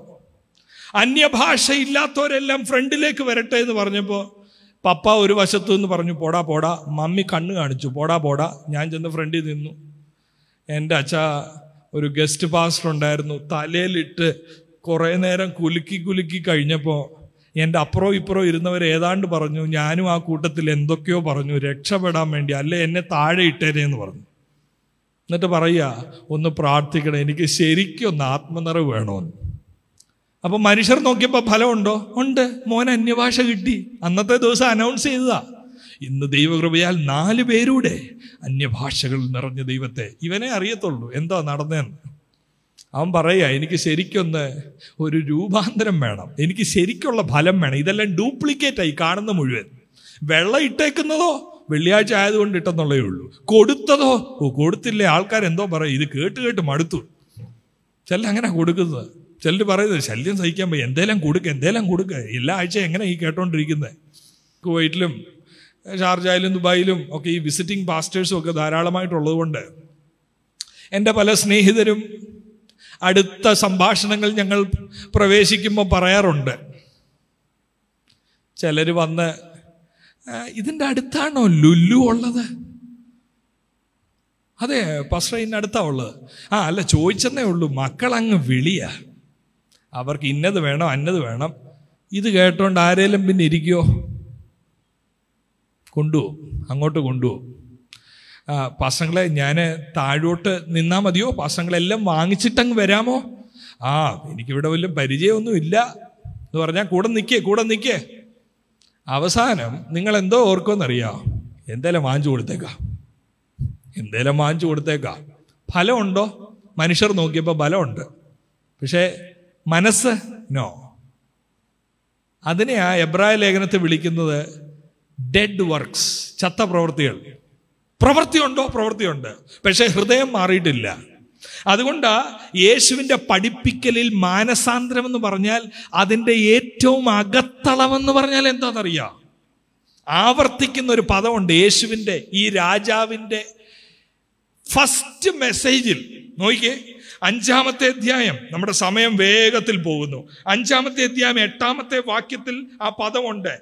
Speaker 1: അന്യഭാഷ ഇല്ലാത്തവരെല്ലാം ഫ്രണ്ടിലേക്ക് വരട്ടെ എന്ന് പറഞ്ഞപ്പോൾ പപ്പ ഒരു വശത്തു നിന്ന് പറഞ്ഞു പോടാ പോടാ മമ്മി കണ്ണ് കാണിച്ചു പോടാ പോടാ ഞാൻ ചെന്ന് ഫ്രണ്ടിൽ നിന്നു എൻ്റെ അച്ഛ ഒരു ഗസ്റ്റ് പാസ്റ്റർ ഉണ്ടായിരുന്നു തലയിലിട്ട് കുറേ നേരം കുലുക്കി കുലുക്കി കഴിഞ്ഞപ്പോൾ എൻ്റെ അപ്പുറോ ഇപ്പുറോ ഇരുന്നവർ ഏതാണ്ട് പറഞ്ഞു ഞാനും ആ കൂട്ടത്തിൽ എന്തൊക്കെയോ പറഞ്ഞു രക്ഷപ്പെടാൻ വേണ്ടി അല്ലെ എന്നെ താഴെ ഇട്ടേരേ എന്ന് പറഞ്ഞു എന്നിട്ട് പറയുക ഒന്ന് പ്രാർത്ഥിക്കണം എനിക്ക് ശരിക്കും ഒന്ന് ആത്മനിറവ് വേണമെന്ന് അപ്പം മനുഷ്യർ നോക്കിയപ്പോൾ ഫലമുണ്ടോ ഉണ്ട് മോൻ അന്യഭാഷ കിട്ടി അന്നത്തെ ദിവസം അനൗൺസ് ചെയ്തതാ ഇന്ന് ദൈവകൃപയാൽ നാല് പേരൂടെ അന്യഭാഷകൾ നിറഞ്ഞ ദൈവത്തെ ഇവനെ അറിയത്തുള്ളൂ എന്താ നടന്നതെന്ന് അവൻ പറയുക എനിക്ക് ശരിക്കൊന്ന് ഒരു രൂപാന്തരം വേണം എനിക്ക് ശരിക്കുള്ള ഫലം വേണം ഇതെല്ലാം ഡ്യൂപ്ലിക്കേറ്റ് ആയി കാണുന്ന മുഴുവൻ വെള്ളം ഇട്ടേക്കുന്നതോ വെള്ളിയാഴ്ച ആയതുകൊണ്ട് ഇട്ടെന്നുള്ളേ ഉള്ളൂ കൊടുത്തതോ ഓ കൊടുത്തില്ലേ ആൾക്കാരെന്തോ പറയും ഇത് കേട്ട് കേട്ട് മടുത്തു ചില അങ്ങനെ കൊടുക്കുന്നത് ചിലർ പറയുന്നത് ശല്യം സഹിക്കാൻ പോയി എന്തേലും കൊടുക്ക എന്തേലും കൊടുക്ക എല്ലാ ആഴ്ച എങ്ങനെ ഈ കേട്ടോണ്ടിരിക്കുന്നത് കുവൈറ്റിലും ഷാർജയിലും ദുബായിലും ഒക്കെ ഈ വിസിറ്റിംഗ് പാസ്റ്റേഴ്സും ഒക്കെ ധാരാളമായിട്ടുള്ളതുകൊണ്ട് എൻ്റെ പല സ്നേഹിതരും അടുത്ത സംഭാഷണങ്ങൾ ഞങ്ങൾ പ്രവേശിക്കുമ്പോൾ പറയാറുണ്ട് ചിലർ വന്ന് ഇതിൻ്റെ അടുത്താണോ ലുല്ലു ഉള്ളത് അതെ പസ്രയിൻ്റെ അടുത്താ ഉള്ളത് ആ അല്ല ചോദിച്ചെന്നേ ഉള്ളൂ മക്കളങ്ങ് വിളിയ അവർക്ക് ഇന്നത് വേണം അന്നത് വേണം ഇത് കേട്ടോണ്ട് ആരേലും പിന്നെ ഇരിക്കുമോ കൊണ്ടുപോകും അങ്ങോട്ട് കൊണ്ടുപോകും പാസങ്ങളെ ഞാൻ താഴോട്ട് നിന്നാൽ മതിയോ പാസങ്ങളെല്ലാം വാങ്ങിച്ചിട്ടങ്ങ് വരാമോ ആ എനിക്കിവിടെ വല്ല പരിചയമൊന്നും ഇല്ല എന്ന് പറഞ്ഞാൽ കൂടെ നിൽക്കേ കൂടെ നിൽക്കേ അവസാനം നിങ്ങൾ എന്തോ ഓർക്കുമെന്നറിയാം എന്തേലും വാങ്ങിച്ചു കൊടുത്തേക്കാം എന്തേലും വാങ്ങിച്ചു കൊടുത്തേക്കാം ഫലമുണ്ടോ മനുഷ്യർ നോക്കിയപ്പോൾ ഫലമുണ്ട് പക്ഷേ മനസ്സ് നോ അതിനെ ആ എബ്രായ ലേഖനത്തെ വിളിക്കുന്നത് ഡെഡ് വർക്ക്സ് ചത്ത പ്രവൃത്തികൾ പ്രവൃത്തിയുണ്ടോ പ്രവൃത്തിയുണ്ട് പക്ഷേ ഹൃദയം മാറിയിട്ടില്ല അതുകൊണ്ട് യേശുവിൻ്റെ പഠിപ്പിക്കലിൽ മാനസാന്തരം എന്ന് പറഞ്ഞാൽ അതിൻ്റെ ഏറ്റവും അകത്തളമെന്ന് പറഞ്ഞാൽ എന്താണെന്നറിയാം ആവർത്തിക്കുന്ന ഒരു പദമുണ്ട് യേശുവിൻ്റെ ഈ രാജാവിൻ്റെ ഫസ്റ്റ് മെസ്സേജിൽ നോക്കിയേ അഞ്ചാമത്തെ അധ്യായം നമ്മുടെ സമയം വേഗത്തിൽ പോകുന്നു അഞ്ചാമത്തെ അധ്യായം എട്ടാമത്തെ വാക്യത്തിൽ ആ പദമുണ്ട്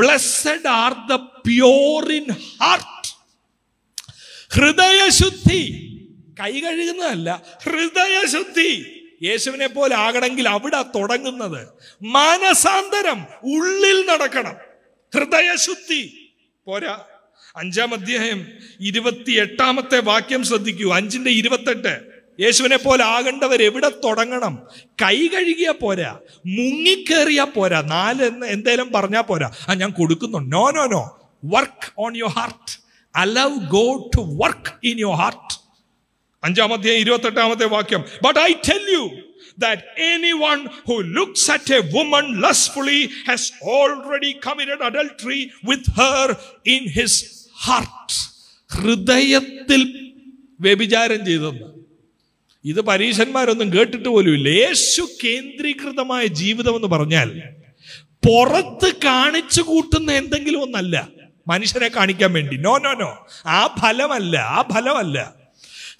Speaker 1: blessed are the pure in heart ഹൃദയശുദ്ധി കൈ കഴുകുന്നതല്ല ഹൃദയശുദ്ധി യേശുവിനെ പോലെ ആകണമെങ്കിൽ അവിടെ തുടങ്ങുന്നത് മാനസാന്തരം ഉള്ളിൽ നടക്കണം ഹൃദയശുദ്ധി പോരാ അഞ്ചാം അധ്യായം ഇരുപത്തി എട്ടാമത്തെ വാക്യം ശ്രദ്ധിക്കൂ അഞ്ചിന്റെ ഇരുപത്തെട്ട് യേശുവിനെ പോലെ ആകേണ്ടവർ എവിടെ തുടങ്ങണം കൈ കഴുകിയാ പോരാ മുങ്ങിക്കേറിയാ പോരാ നാല് എന്തേലും പറഞ്ഞാൽ പോരാ ആ ഞാൻ കൊടുക്കുന്നു no no no work on your heart allow go to work in your heart അഞ്ചാമത്തെ ഇരുപത്തെട്ടാമത്തെ വാക്യം but I tell you that anyone who looks at a woman lustfully has already committed adultery with her in his heart. ഹൃദയത്തിൽ വ്യഭിചാരം ചെയ്തെന്ന് ഇത് പരീശന്മാരൊന്നും കേട്ടിട്ട് പോലുമില്ല യേശു കേന്ദ്രീകൃതമായ ജീവിതം എന്ന് പറഞ്ഞാൽ പുറത്ത് കാണിച്ചു കൂട്ടുന്ന എന്തെങ്കിലും ഒന്നല്ല മനുഷ്യരെ കാണിക്കാൻ വേണ്ടി നോ നോ നോ ആ ഫലമല്ല ആ ഫലമല്ല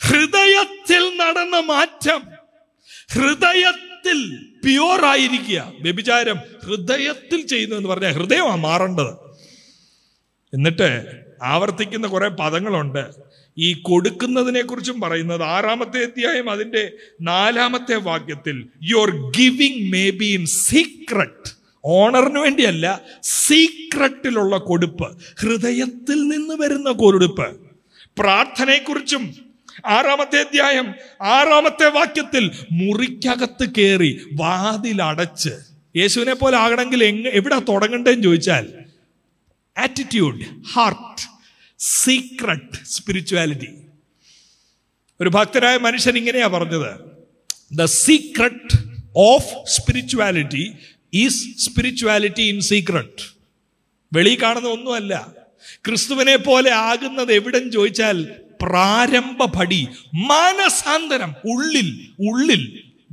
Speaker 1: ഹൃദയത്തിൽ നടന്ന മാറ്റം ഹൃദയത്തിൽ പ്യൂർ ആയിരിക്കുക വ്യഭിചാരം ഹൃദയത്തിൽ ചെയ്യുന്നു എന്ന് പറഞ്ഞാൽ ഹൃദയമാണ് മാറേണ്ടത് എന്നിട്ട് ആവർത്തിക്കുന്ന കുറേ പദങ്ങളുണ്ട് ഈ കൊടുക്കുന്നതിനെ കുറിച്ചും പറയുന്നത് ആറാമത്തെ അധ്യായം അതിൻ്റെ നാലാമത്തെ വാക്യത്തിൽ your giving may be in secret ഓണറിന് വേണ്ടിയല്ല സീക്രട്ടിലുള്ള കൊടുപ്പ് ഹൃദയത്തിൽ നിന്ന് വരുന്ന കൊടുപ്പ് പ്രാർത്ഥനയെക്കുറിച്ചും ആറാമത്തെ അധ്യായം ആറാമത്തെ വാക്യത്തിൽ മുറിക്കകത്ത് കയറി വാതിലടച്ച് യേശുവിനെ പോലെ ആകണമെങ്കിൽ എങ് എവിടെ തുടങ്ങണ്ടെന്ന് ചോദിച്ചാൽ ആറ്റിറ്റ്യൂഡ് ഹാർട്ട് സീക്രട്ട് സ്പിരിച്വാലിറ്റി ഒരു ഭക്തരായ മനുഷ്യൻ ഇങ്ങനെയാ പറഞ്ഞത് the secret of spirituality is spirituality in secret വെളി കാണുന്ന ഒന്നുമല്ല ക്രിസ്തുവിനെ പോലെ ആകുന്നത് എവിടെ ചോദിച്ചാൽ പ്രാരംഭ പടി മാനസാന്തരം ഉള്ളിൽ ഉള്ളിൽ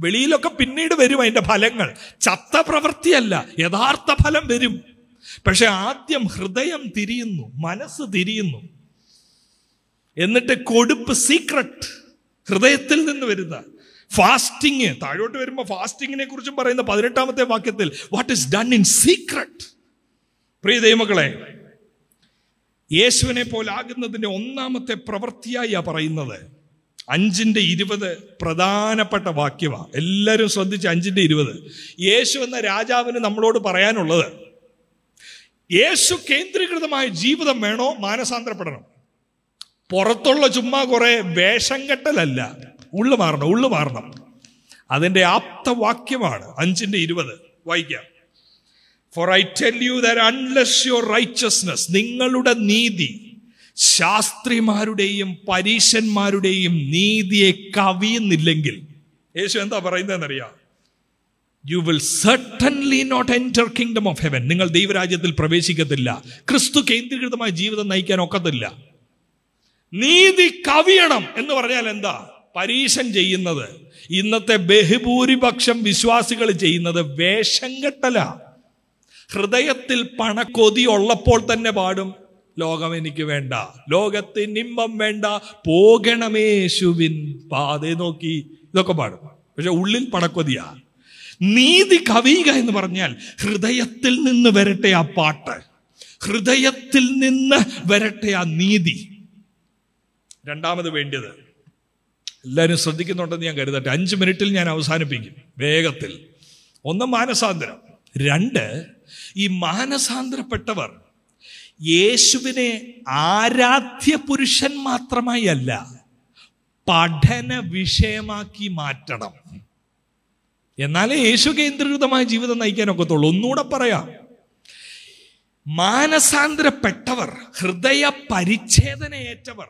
Speaker 1: വെളിയിലൊക്കെ പിന്നീട് വരും അതിൻ്റെ ഫലങ്ങൾ ചത്ത പ്രവൃത്തിയല്ല യഥാർത്ഥ ഫലം വരും പക്ഷെ ആദ്യം ഹൃദയം തിരിയുന്നു മനസ്സ് തിരിയുന്നു എന്നിട്ട് കൊടുപ്പ് സീക്രട്ട് ഹൃദയത്തിൽ നിന്ന് വരുന്ന ഫാസ്റ്റിങ് താഴോട്ട് വരുമ്പോൾ ഫാസ്റ്റിങ്ങിനെ കുറിച്ചും പറയുന്ന പതിനെട്ടാമത്തെ വാക്യത്തിൽ what is done in secret പ്രിയ ദൈവമക്കളെ യേശുവിനെ പോലാകുന്നതിൻ്റെ ഒന്നാമത്തെ പ്രവൃത്തിയായി പറയുന്നത് അഞ്ചിൻ്റെ ഇരുപത് പ്രധാനപ്പെട്ട വാക്യമാണ് എല്ലാവരും ശ്രദ്ധിച്ച് അഞ്ചിൻ്റെ ഇരുപത് യേശു എന്ന രാജാവിന് നമ്മളോട് പറയാനുള്ളത് യേശു കേന്ദ്രീകൃതമായ ജീവിതം വേണോ മാനസാന്തരപ്പെടണം പുറത്തുള്ള ചുമ്മാ കുറേ വേഷം കെട്ടലല്ല ഉള്ളു മാറണം ഉള്ളു മാറണം അതിൻ്റെ ആപ്തവാക്യമാണ് അഞ്ചിന്റെ ഇരുപത് വായിക്കാം for I tell you there unless your righteousness നിങ്ങളുടെ നീതി ശാസ്ത്രിമാരുടെയും പരീശന്മാരുടെയും നീതിയെ കവിയുന്നില്ലെങ്കിൽ യേശു എന്താ പറയുന്നതെന്നറിയാം you will certainly not enter kingdom of heaven നിങ്ങൾ ദൈവരാജ്യത്തിൽ പ്രവേശിക്കത്തില്ല ക്രിസ്തു കേന്ദ്രീകൃതമായ ജീവിതം നയിക്കാൻ ഒക്കത്തില്ല നീതി കവിയണം എന്ന് പറഞ്ഞാൽ എന്താ പരീക്ഷൻ ചെയ്യുന്നത് ഇന്നത്തെ ബഹുഭൂരിപക്ഷം വിശ്വാസികൾ ചെയ്യുന്നത് വേഷം കെട്ടല ഹൃദയത്തിൽ പണക്കൊതി ഉള്ളപ്പോൾ തന്നെ പാടും ലോകം എനിക്ക് വേണ്ട ലോകത്തിന് ഇമ്പം വേണ്ട പോകണമേശുവിൻ പാതെ നോക്കി ഇതൊക്കെ പാടും പക്ഷെ ഉള്ളിൽ പണക്കൊതിയാ നീതി കവിയുക എന്ന് പറഞ്ഞാൽ ഹൃദയത്തിൽ നിന്ന് വരട്ടെ ആ പാട്ട് ഹൃദയത്തിൽ നിന്ന് വരട്ടെ ആ നീതി രണ്ടാമത് വേണ്ടിയത് എല്ലാവരും ശ്രദ്ധിക്കുന്നുണ്ടെന്ന് ഞാൻ കരുതട്ടെ അഞ്ച് മിനിറ്റിൽ ഞാൻ അവസാനിപ്പിക്കും വേഗത്തിൽ ഒന്ന് മാനസാന്തരം രണ്ട് ഈ മാനസാന്തരപ്പെട്ടവർ യേശുവിനെ ആരാധ്യ പുരുഷൻ മാത്രമായി അല്ല പഠന വിഷയമാക്കി മാറ്റണം എന്നാലേ യേശു കേന്ദ്രീകൃതമായ ജീവിതം നയിക്കാൻ ഒന്നുകൂടെ പറയാം മാനസാന്തരപ്പെട്ടവർ ഹൃദയ പരിച്ഛേദനയേറ്റവർ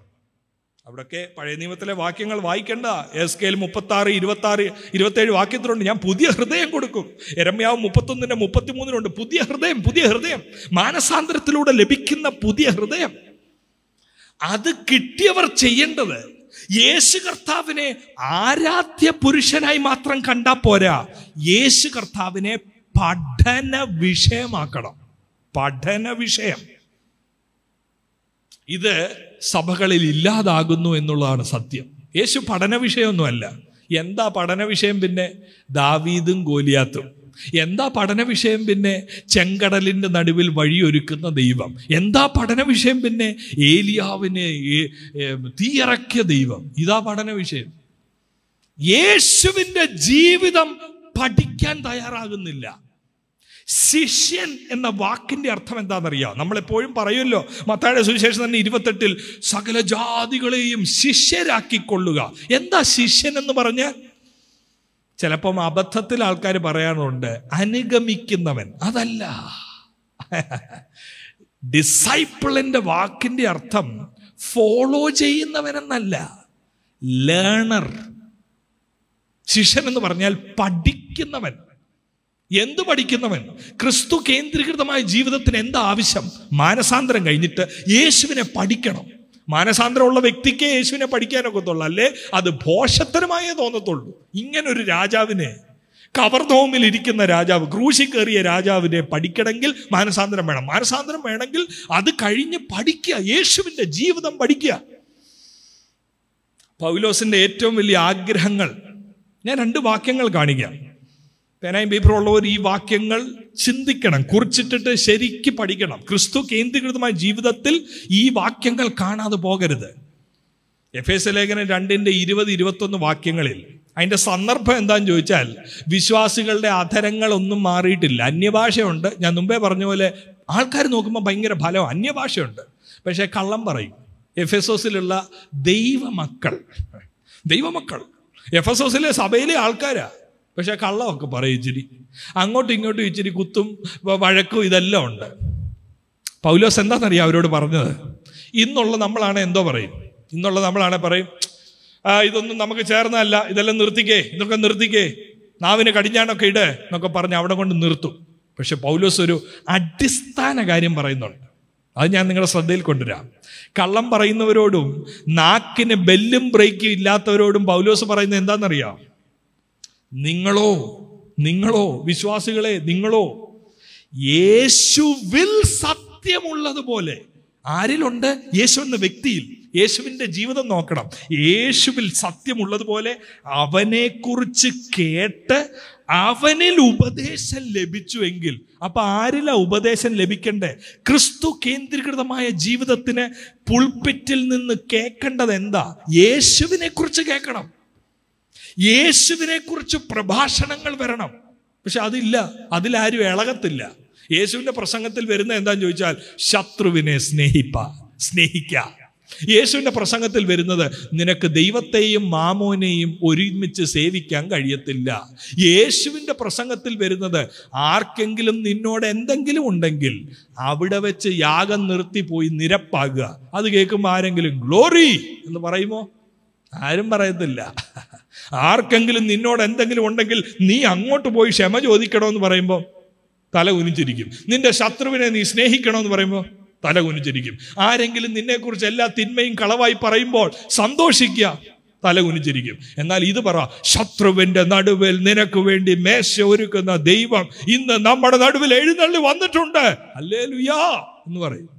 Speaker 1: അവിടെയൊക്കെ പഴയ നിയമത്തിലെ വാക്യങ്ങൾ വായിക്കേണ്ട എസ് കെയിൽ മുപ്പത്തി ആറ് ഇരുപത്തി ആറ് ഇരുപത്തേഴ് വാക്യത്തിലുണ്ട് ഞാൻ പുതിയ ഹൃദയം കൊടുക്കും എരമ്യാവ് മുപ്പത്തൊന്നിൻ്റെ മുപ്പത്തിമൂന്നിലുണ്ട് പുതിയ ഹൃദയം പുതിയ ഹൃദയം മാനസാന്തരത്തിലൂടെ ലഭിക്കുന്ന പുതിയ ഹൃദയം അത് കിട്ടിയവർ ചെയ്യേണ്ടത് യേശു കർത്താവിനെ ആരാധ്യ പുരുഷനായി മാത്രം കണ്ടാ പോരാ യേശു കർത്താവിനെ പഠന വിഷയമാക്കണം പഠന വിഷയം ഇത് സഭകളിൽ ഇല്ലാതാകുന്നു എന്നുള്ളതാണ് സത്യം യേശു പഠന വിഷയമൊന്നുമല്ല എന്താ പഠന വിഷയം പിന്നെ ദാവീദും ഗോലിയാത്തും എന്താ പഠന വിഷയം പിന്നെ ചെങ്കടലിൻ്റെ നടുവിൽ വഴിയൊരുക്കുന്ന ദൈവം എന്താ പഠന വിഷയം പിന്നെ ഏലിയാവിനെ തീയിറക്കിയ ദൈവം ഇതാ പഠന വിഷയം യേശുവിൻ്റെ ജീവിതം പഠിക്കാൻ തയ്യാറാകുന്നില്ല ശിഷ്യൻ എന്ന വാക്കിൻ്റെ അർത്ഥം എന്താണെന്നറിയാം നമ്മളെപ്പോഴും പറയുമല്ലോ മത്തായുടെ സുവിശേഷം തന്നെ ഇരുപത്തെട്ടിൽ സകല ജാതികളെയും ശിഷ്യരാക്കിക്കൊള്ളുക എന്താ ശിഷ്യൻ എന്ന് പറഞ്ഞ് ചിലപ്പം അബദ്ധത്തിൽ ആൾക്കാർ പറയാറുണ്ട് അനുഗമിക്കുന്നവൻ അതല്ല ഡിസൈപ്പിളിൻ്റെ വാക്കിൻ്റെ അർത്ഥം ഫോളോ ചെയ്യുന്നവനെന്നല്ല ലേണർ ശിഷ്യൻ എന്ന് പറഞ്ഞാൽ പഠിക്കുന്നവൻ എന്ത് പഠിക്കുന്നവൻ ക്രിസ്തു കേന്ദ്രീകൃതമായ ജീവിതത്തിന് എന്താ ആവശ്യം മാനസാന്തരം കഴിഞ്ഞിട്ട് യേശുവിനെ പഠിക്കണം മാനസാന്തരമുള്ള വ്യക്തിക്ക് യേശുവിനെ പഠിക്കാനൊക്കത്തുള്ളൂ അല്ലേ അത് ഭോഷത്തരമായേ തോന്നത്തുള്ളൂ ഇങ്ങനൊരു രാജാവിനെ തോമിൽ ഇരിക്കുന്ന രാജാവ് ക്രൂശി കയറിയ രാജാവിനെ പഠിക്കണമെങ്കിൽ മാനസാന്തരം വേണം മാനസാന്തരം വേണമെങ്കിൽ അത് കഴിഞ്ഞ് പഠിക്കുക യേശുവിൻ്റെ ജീവിതം പഠിക്കുക പൗലോസിൻ്റെ ഏറ്റവും വലിയ ആഗ്രഹങ്ങൾ ഞാൻ രണ്ട് വാക്യങ്ങൾ കാണിക്കാം തേനായും പേപ്പറും ഉള്ളവർ ഈ വാക്യങ്ങൾ ചിന്തിക്കണം കുറിച്ചിട്ടിട്ട് ശരിക്ക് പഠിക്കണം ക്രിസ്തു കേന്ദ്രീകൃതമായ ജീവിതത്തിൽ ഈ വാക്യങ്ങൾ കാണാതെ പോകരുത് എഫ് എസ് ലേഖനം രണ്ടിൻ്റെ ഇരുപത് ഇരുപത്തൊന്ന് വാക്യങ്ങളിൽ അതിൻ്റെ സന്ദർഭം എന്താണെന്ന് ചോദിച്ചാൽ വിശ്വാസികളുടെ അധരങ്ങളൊന്നും മാറിയിട്ടില്ല അന്യഭാഷയുണ്ട് ഞാൻ മുമ്പേ പറഞ്ഞ പോലെ ആൾക്കാർ നോക്കുമ്പോൾ ഭയങ്കര ഫലം അന്യഭാഷയുണ്ട് പക്ഷേ കള്ളം പറയും എഫ് എസ് ഒസിലുള്ള ദൈവമക്കൾ ദൈവമക്കൾ എഫ് എസ് ഒസിലെ സഭയിലെ ആൾക്കാരാണ് പക്ഷെ കള്ളമൊക്കെ പറയും ഇച്ചിരി അങ്ങോട്ടും ഇങ്ങോട്ടും ഇച്ചിരി കുത്തും വഴക്കും ഇതെല്ലാം ഉണ്ട് പൗലോസ് എന്താണെന്നറിയാം അവരോട് പറഞ്ഞത് ഇന്നുള്ള നമ്മളാണ് എന്തോ പറയും ഇന്നുള്ള നമ്മളാണ് പറയും ഇതൊന്നും നമുക്ക് ചേർന്നതല്ല ഇതെല്ലാം നിർത്തിക്കേ ഇതൊക്കെ നിർത്തിക്കേ നാവിന് കടിഞ്ഞാണൊക്കെ ഇട് എന്നൊക്കെ പറഞ്ഞ് അവിടെ കൊണ്ട് നിർത്തും പക്ഷെ പൗലോസ് ഒരു അടിസ്ഥാന കാര്യം പറയുന്നുണ്ട് അത് ഞാൻ നിങ്ങളുടെ ശ്രദ്ധയിൽ കൊണ്ടുവരാം കള്ളം പറയുന്നവരോടും നാക്കിന് ബെല്ലും ബ്രേക്കും ഇല്ലാത്തവരോടും പൗലോസ് പറയുന്നത് എന്താണെന്നറിയാം നിങ്ങളോ നിങ്ങളോ വിശ്വാസികളെ നിങ്ങളോ യേശുവിൽ സത്യമുള്ളതുപോലെ ആരിലുണ്ട് യേശു എന്ന വ്യക്തിയിൽ യേശുവിൻ്റെ ജീവിതം നോക്കണം യേശുവിൽ സത്യമുള്ളതുപോലെ അവനെക്കുറിച്ച് കേട്ട് അവനിൽ ഉപദേശം ലഭിച്ചുവെങ്കിൽ അപ്പൊ ആരിലാ ഉപദേശം ലഭിക്കണ്ടേ ക്രിസ്തു കേന്ദ്രീകൃതമായ ജീവിതത്തിന് പുൾപ്പിറ്റിൽ നിന്ന് കേൾക്കേണ്ടത് എന്താ യേശുവിനെ കുറിച്ച് കേൾക്കണം യേശുവിനെക്കുറിച്ച് പ്രഭാഷണങ്ങൾ വരണം പക്ഷെ അതില്ല അതിലാരും ഇളകത്തില്ല യേശുവിന്റെ പ്രസംഗത്തിൽ വരുന്ന എന്താന്ന് ചോദിച്ചാൽ ശത്രുവിനെ സ്നേഹിപ്പ സ്നേഹിക്ക യേശുവിന്റെ പ്രസംഗത്തിൽ വരുന്നത് നിനക്ക് ദൈവത്തെയും മാമോനെയും ഒരുമിച്ച് സേവിക്കാൻ കഴിയത്തില്ല യേശുവിന്റെ പ്രസംഗത്തിൽ വരുന്നത് ആർക്കെങ്കിലും നിന്നോട് എന്തെങ്കിലും ഉണ്ടെങ്കിൽ അവിടെ വെച്ച് യാഗം നിർത്തി പോയി നിരപ്പാകുക അത് കേൾക്കുമ്പോൾ ആരെങ്കിലും ഗ്ലോറി എന്ന് പറയുമോ ആരും പറയത്തില്ല ആർക്കെങ്കിലും നിന്നോട് എന്തെങ്കിലും ഉണ്ടെങ്കിൽ നീ അങ്ങോട്ട് പോയി ക്ഷമ ചോദിക്കണമെന്ന് പറയുമ്പോൾ തല കുനിച്ചിരിക്കും നിന്റെ ശത്രുവിനെ നീ സ്നേഹിക്കണമെന്ന് പറയുമ്പോൾ തല കുനിച്ചിരിക്കും ആരെങ്കിലും നിന്നെക്കുറിച്ച് എല്ലാ തിന്മയും കളവായി പറയുമ്പോൾ സന്തോഷിക്കുക തല കുനിച്ചിരിക്കും എന്നാൽ ഇത് പറ ശത്രുവിൻ്റെ നടുവിൽ നിനക്ക് വേണ്ടി മേശ ഒരുക്കുന്ന ദൈവം ഇന്ന് നമ്മുടെ നടുവിൽ എഴുന്നള്ളി വന്നിട്ടുണ്ട് അല്ലേ ലുയാ എന്ന് പറയും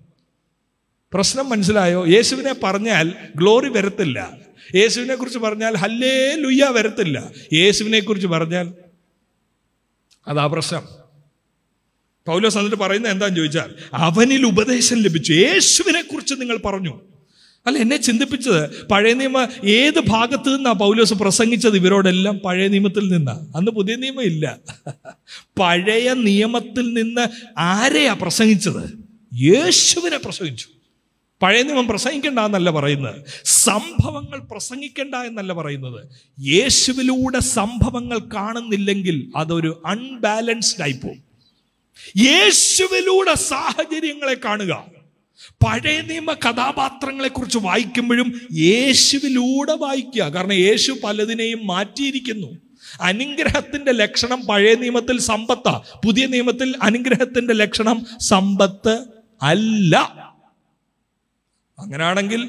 Speaker 1: പ്രശ്നം മനസ്സിലായോ യേശുവിനെ പറഞ്ഞാൽ ഗ്ലോറി വരത്തില്ല യേശുവിനെ കുറിച്ച് പറഞ്ഞാൽ ഹല്ലേ ലുയ്യ വരത്തില്ല യേശുവിനെ കുറിച്ച് പറഞ്ഞാൽ അതാ പ്രശ്നം പൗലോസ് എന്നിട്ട് പറയുന്നത് എന്താന്ന് ചോദിച്ചാൽ അവനിൽ ഉപദേശം ലഭിച്ചു യേശുവിനെ കുറിച്ച് നിങ്ങൾ പറഞ്ഞു അല്ല എന്നെ ചിന്തിപ്പിച്ചത് പഴയ നിയമ ഏത് ഭാഗത്തു നിന്നാണ് പൗലോസ് പ്രസംഗിച്ചത് ഇവരോടെല്ലാം പഴയ നിയമത്തിൽ നിന്നാണ് അന്ന് പുതിയ നിയമം ഇല്ല പഴയ നിയമത്തിൽ നിന്ന് ആരെയാ പ്രസംഗിച്ചത് യേശുവിനെ പ്രസംഗിച്ചു പഴയ നിയമം പ്രസംഗിക്കണ്ട എന്നല്ല പറയുന്നത് സംഭവങ്ങൾ പ്രസംഗിക്കണ്ട എന്നല്ല പറയുന്നത് യേശുവിലൂടെ സംഭവങ്ങൾ കാണുന്നില്ലെങ്കിൽ അതൊരു അൺബാലൻസ്ഡ് ആയി പോകും യേശുവിലൂടെ സാഹചര്യങ്ങളെ കാണുക പഴയ നിയമ കഥാപാത്രങ്ങളെ കുറിച്ച് വായിക്കുമ്പോഴും യേശുവിലൂടെ വായിക്കുക കാരണം യേശു പലതിനെയും മാറ്റിയിരിക്കുന്നു അനുഗ്രഹത്തിന്റെ ലക്ഷണം പഴയ നിയമത്തിൽ സമ്പത്താ പുതിയ നിയമത്തിൽ അനുഗ്രഹത്തിന്റെ ലക്ഷണം സമ്പത്ത് അല്ല അങ്ങനാണെങ്കിൽ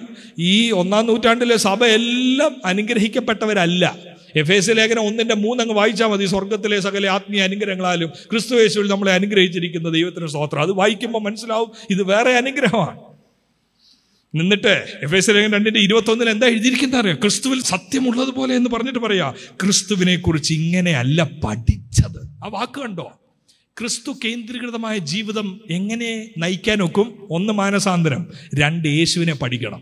Speaker 1: ഈ ഒന്നാം നൂറ്റാണ്ടിലെ സഭ എല്ലാം അനുഗ്രഹിക്കപ്പെട്ടവരല്ല എഫ് എസ് ലേഖനം ഒന്നിൻ്റെ മൂന്നങ്ങ് വായിച്ചാൽ മതി സ്വർഗത്തിലെ സകല ആത്മീയ അനുഗ്രഹങ്ങളാലും ക്രിസ്തു യേശുവിൽ നമ്മളെ അനുഗ്രഹിച്ചിരിക്കുന്ന ദൈവത്തിന്റെ സ്തോത്രം അത് വായിക്കുമ്പോൾ മനസ്സിലാവും ഇത് വേറെ അനുഗ്രഹമാണ് നിന്നിട്ട് എഫ് എസ് ലേഖനം രണ്ടിൻ്റെ ഇരുപത്തൊന്നിൽ എന്താ എഴുതിയിരിക്കുന്നത് അറിയാം ക്രിസ്തുവിൽ സത്യമുള്ളതുപോലെ എന്ന് പറഞ്ഞിട്ട് പറയാ ക്രിസ്തുവിനെ കുറിച്ച് ഇങ്ങനെയല്ല പഠിച്ചത് ആ വാക്ക് കണ്ടോ ക്രിസ്തു കേന്ദ്രീകൃതമായ ജീവിതം എങ്ങനെ നയിക്കാൻ ഒക്കും ഒന്ന് മാനസാന്തരം രണ്ട് യേശുവിനെ പഠിക്കണം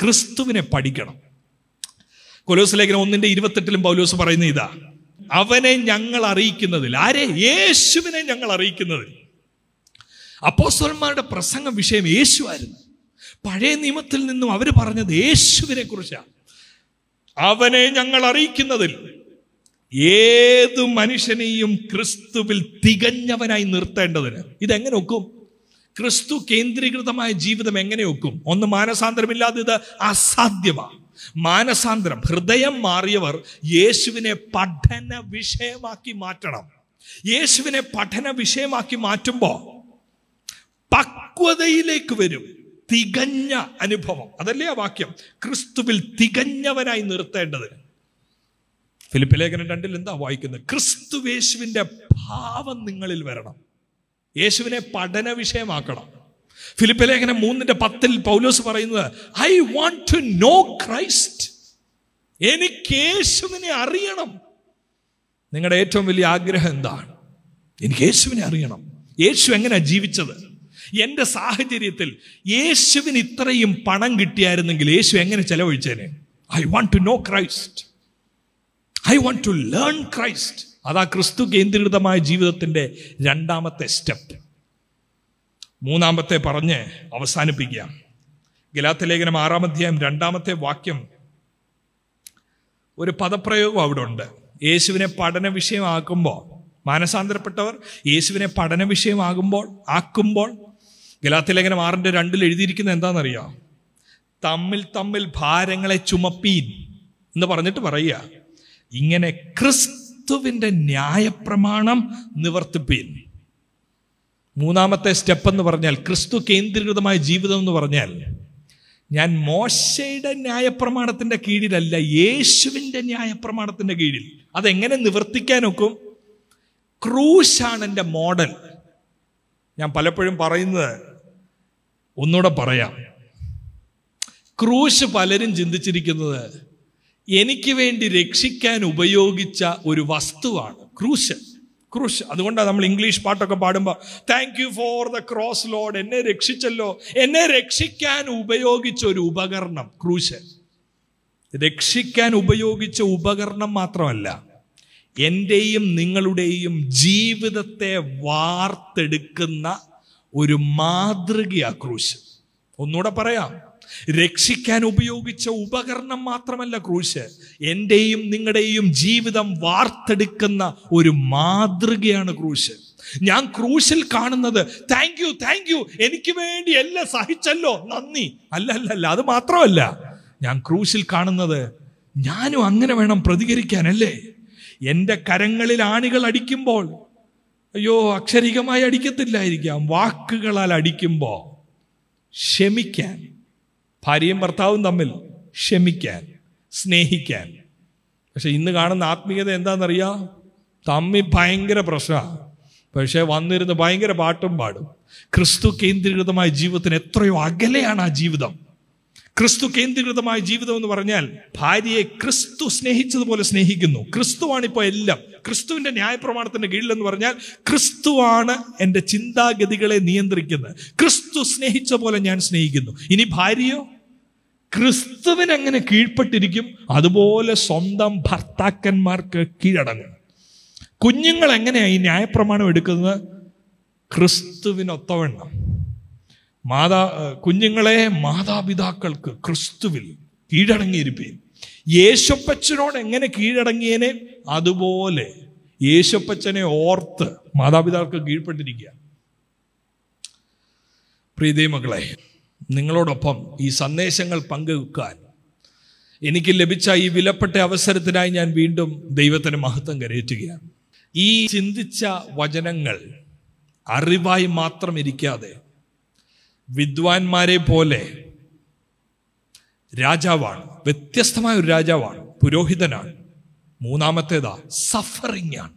Speaker 1: ക്രിസ്തുവിനെ പഠിക്കണം കൊലോസ് ലേഖനം ഒന്നിന്റെ ഇരുപത്തെട്ടിലും പൗലോസ് പറയുന്ന ഇതാ അവനെ ഞങ്ങൾ അറിയിക്കുന്നതിൽ ആരെ യേശുവിനെ ഞങ്ങൾ അറിയിക്കുന്നതിൽ അപ്പോസ്വന്മാരുടെ പ്രസംഗ വിഷയം യേശുവായിരുന്നു പഴയ നിയമത്തിൽ നിന്നും അവർ പറഞ്ഞത് യേശുവിനെ കുറിച്ചാണ് അവനെ ഞങ്ങൾ അറിയിക്കുന്നതിൽ ഏത് മനുഷ്യനെയും ക്രിസ്തുവിൽ തികഞ്ഞവനായി നിർത്തേണ്ടതിന് ഇതെങ്ങനെ ഒക്കും ക്രിസ്തു കേന്ദ്രീകൃതമായ ജീവിതം എങ്ങനെ ഒക്കും ഒന്ന് മാനസാന്തരമില്ലാതെ ഇത് അസാധ്യമാണ് മാനസാന്തരം ഹൃദയം മാറിയവർ യേശുവിനെ പഠന വിഷയമാക്കി മാറ്റണം യേശുവിനെ പഠന വിഷയമാക്കി മാറ്റുമ്പോൾ പക്വതയിലേക്ക് വരും തികഞ്ഞ അനുഭവം അതല്ലേ ആ വാക്യം ക്രിസ്തുവിൽ തികഞ്ഞവനായി നിർത്തേണ്ടതിന് ഫിലിപ്പ് ലേഖനം രണ്ടിൽ എന്താ വായിക്കുന്നത് യേശുവിൻ്റെ ഭാവം നിങ്ങളിൽ വരണം യേശുവിനെ പഠന വിഷയമാക്കണം ഫിലിപ്പ് ലേഖനം മൂന്നിൻ്റെ പത്തിൽ പൗലോസ് പറയുന്നത് I want to know Christ എനിക്ക് യേശുവിനെ അറിയണം നിങ്ങളുടെ ഏറ്റവും വലിയ ആഗ്രഹം എന്താണ് എനിക്ക് യേശുവിനെ അറിയണം യേശു എങ്ങനെയാണ് ജീവിച്ചത് എൻ്റെ സാഹചര്യത്തിൽ യേശുവിന് ഇത്രയും പണം കിട്ടിയായിരുന്നെങ്കിൽ യേശു എങ്ങനെ ചെലവഴിച്ചേനെ I want to know Christ I want to learn Christ അതാ ക്രിസ്തു കേന്ദ്രീകൃതമായ ജീവിതത്തിൻ്റെ രണ്ടാമത്തെ സ്റ്റെപ്പ് മൂന്നാമത്തെ പറഞ്ഞ് അവസാനിപ്പിക്കുക ലേഖനം ആറാം അധ്യായം രണ്ടാമത്തെ വാക്യം ഒരു പദപ്രയോഗം അവിടെ ഉണ്ട് യേശുവിനെ പഠന വിഷയമാക്കുമ്പോൾ മാനസാന്തരപ്പെട്ടവർ യേശുവിനെ പഠന വിഷയമാകുമ്പോൾ ആക്കുമ്പോൾ ലേഖനം ആറിൻ്റെ രണ്ടിൽ എഴുതിയിരിക്കുന്നത് എന്താണെന്നറിയാം തമ്മിൽ തമ്മിൽ ഭാരങ്ങളെ ചുമപ്പീൻ എന്ന് പറഞ്ഞിട്ട് പറയുക ഇങ്ങനെ ക്രിസ്തുവിൻ്റെ ന്യായപ്രമാണം നിവർത്തിപ്പീൻ മൂന്നാമത്തെ സ്റ്റെപ്പ് എന്ന് പറഞ്ഞാൽ ക്രിസ്തു കേന്ദ്രീകൃതമായ ജീവിതം എന്ന് പറഞ്ഞാൽ ഞാൻ മോശയുടെ ന്യായപ്രമാണത്തിൻ്റെ കീഴിലല്ല യേശുവിൻ്റെ ന്യായപ്രമാണത്തിൻ്റെ കീഴിൽ അതെങ്ങനെ നിവർത്തിക്കാനൊക്കും ക്രൂശാണ് എൻ്റെ മോഡൽ ഞാൻ പലപ്പോഴും പറയുന്നത് ഒന്നുകൂടെ പറയാം ക്രൂശ് പലരും ചിന്തിച്ചിരിക്കുന്നത് എനിക്ക് വേണ്ടി രക്ഷിക്കാൻ ഉപയോഗിച്ച ഒരു വസ്തുവാണ് ക്രൂശൻ ക്രൂശ് അതുകൊണ്ടാണ് നമ്മൾ ഇംഗ്ലീഷ് പാട്ടൊക്കെ പാടുമ്പോൾ thank you for the cross Lord എന്നെ രക്ഷിച്ചല്ലോ എന്നെ രക്ഷിക്കാൻ ഉപയോഗിച്ച ഒരു ഉപകരണം ക്രൂശൻ രക്ഷിക്കാൻ ഉപയോഗിച്ച ഉപകരണം മാത്രമല്ല എൻ്റെയും നിങ്ങളുടെയും ജീവിതത്തെ വാർത്തെടുക്കുന്ന ഒരു മാതൃകയാണ് ക്രൂശ് ഒന്നുകൂടെ പറയാം രക്ഷിക്കാൻ ഉപയോഗിച്ച ഉപകരണം മാത്രമല്ല ക്രൂശ് എൻ്റെയും നിങ്ങളുടെയും ജീവിതം വാർത്തെടുക്കുന്ന ഒരു മാതൃകയാണ് ക്രൂശ് ഞാൻ ക്രൂശിൽ കാണുന്നത് താങ്ക് യു താങ്ക് യു എനിക്ക് വേണ്ടി എല്ലാം സഹിച്ചല്ലോ നന്ദി അല്ല അല്ല അല്ല അത് മാത്രമല്ല ഞാൻ ക്രൂശിൽ കാണുന്നത് ഞാനും അങ്ങനെ വേണം പ്രതികരിക്കാനല്ലേ എൻ്റെ കരങ്ങളിൽ ആണികൾ അടിക്കുമ്പോൾ അയ്യോ അക്ഷരികമായി അടിക്കത്തില്ലായിരിക്കാം വാക്കുകളാൽ അടിക്കുമ്പോൾ ക്ഷമിക്കാൻ ഭാര്യയും ഭർത്താവും തമ്മിൽ ക്ഷമിക്കാൻ സ്നേഹിക്കാൻ പക്ഷെ ഇന്ന് കാണുന്ന ആത്മീയത എന്താണെന്നറിയാം തമ്മി ഭയങ്കര പ്രശ്നമാണ് പക്ഷേ വന്നിരുന്ന് ഭയങ്കര പാട്ടും പാടും ക്രിസ്തു കേന്ദ്രീകൃതമായ ജീവിതത്തിന് എത്രയോ അകലെയാണ് ആ ജീവിതം ക്രിസ്തു കേന്ദ്രീകൃതമായ ജീവിതം എന്ന് പറഞ്ഞാൽ ഭാര്യയെ ക്രിസ്തു സ്നേഹിച്ചതുപോലെ സ്നേഹിക്കുന്നു ക്രിസ്തുവാണ് എല്ലാം എല്ലാം ക്രിസ്തുവിന്റെ ന്യായപ്രമാണത്തിന്റെ കീഴിലെന്ന് പറഞ്ഞാൽ ക്രിസ്തുവാണ് എൻ്റെ ചിന്താഗതികളെ നിയന്ത്രിക്കുന്നത് ക്രിസ്തു സ്നേഹിച്ച പോലെ ഞാൻ സ്നേഹിക്കുന്നു ഇനി ഭാര്യയോ ക്രിസ്തുവിന് എങ്ങനെ കീഴ്പ്പെട്ടിരിക്കും അതുപോലെ സ്വന്തം ഭർത്താക്കന്മാർക്ക് കീഴടങ്ങും കുഞ്ഞുങ്ങൾ എങ്ങനെയാണ് ഈ ന്യായപ്രമാണം എടുക്കുന്നത് ക്രിസ്തുവിനൊത്തവണ്ണം മാതാ കുഞ്ഞുങ്ങളെ മാതാപിതാക്കൾക്ക് ക്രിസ്തുവിൽ കീഴടങ്ങിയിരിപ്പേ യേശപ്പച്ചനോട് എങ്ങനെ കീഴടങ്ങിയനെ അതുപോലെ യേശപ്പച്ചനെ ഓർത്ത് മാതാപിതാക്കൾക്ക് കീഴ്പ്പെട്ടിരിക്കുക പ്രീതി മകളെ നിങ്ങളോടൊപ്പം ഈ സന്ദേശങ്ങൾ പങ്കുവെക്കാൻ എനിക്ക് ലഭിച്ച ഈ വിലപ്പെട്ട അവസരത്തിനായി ഞാൻ വീണ്ടും ദൈവത്തിന് മഹത്വം കരയറ്റുകയാണ് ഈ ചിന്തിച്ച വചനങ്ങൾ അറിവായി മാത്രം ഇരിക്കാതെ വിദ്വാൻമാരെ പോലെ രാജാവാണ് വ്യത്യസ്തമായ ഒരു രാജാവാണ് പുരോഹിതനാണ് മൂന്നാമത്തേതാ സഫറിംഗ് ആണ്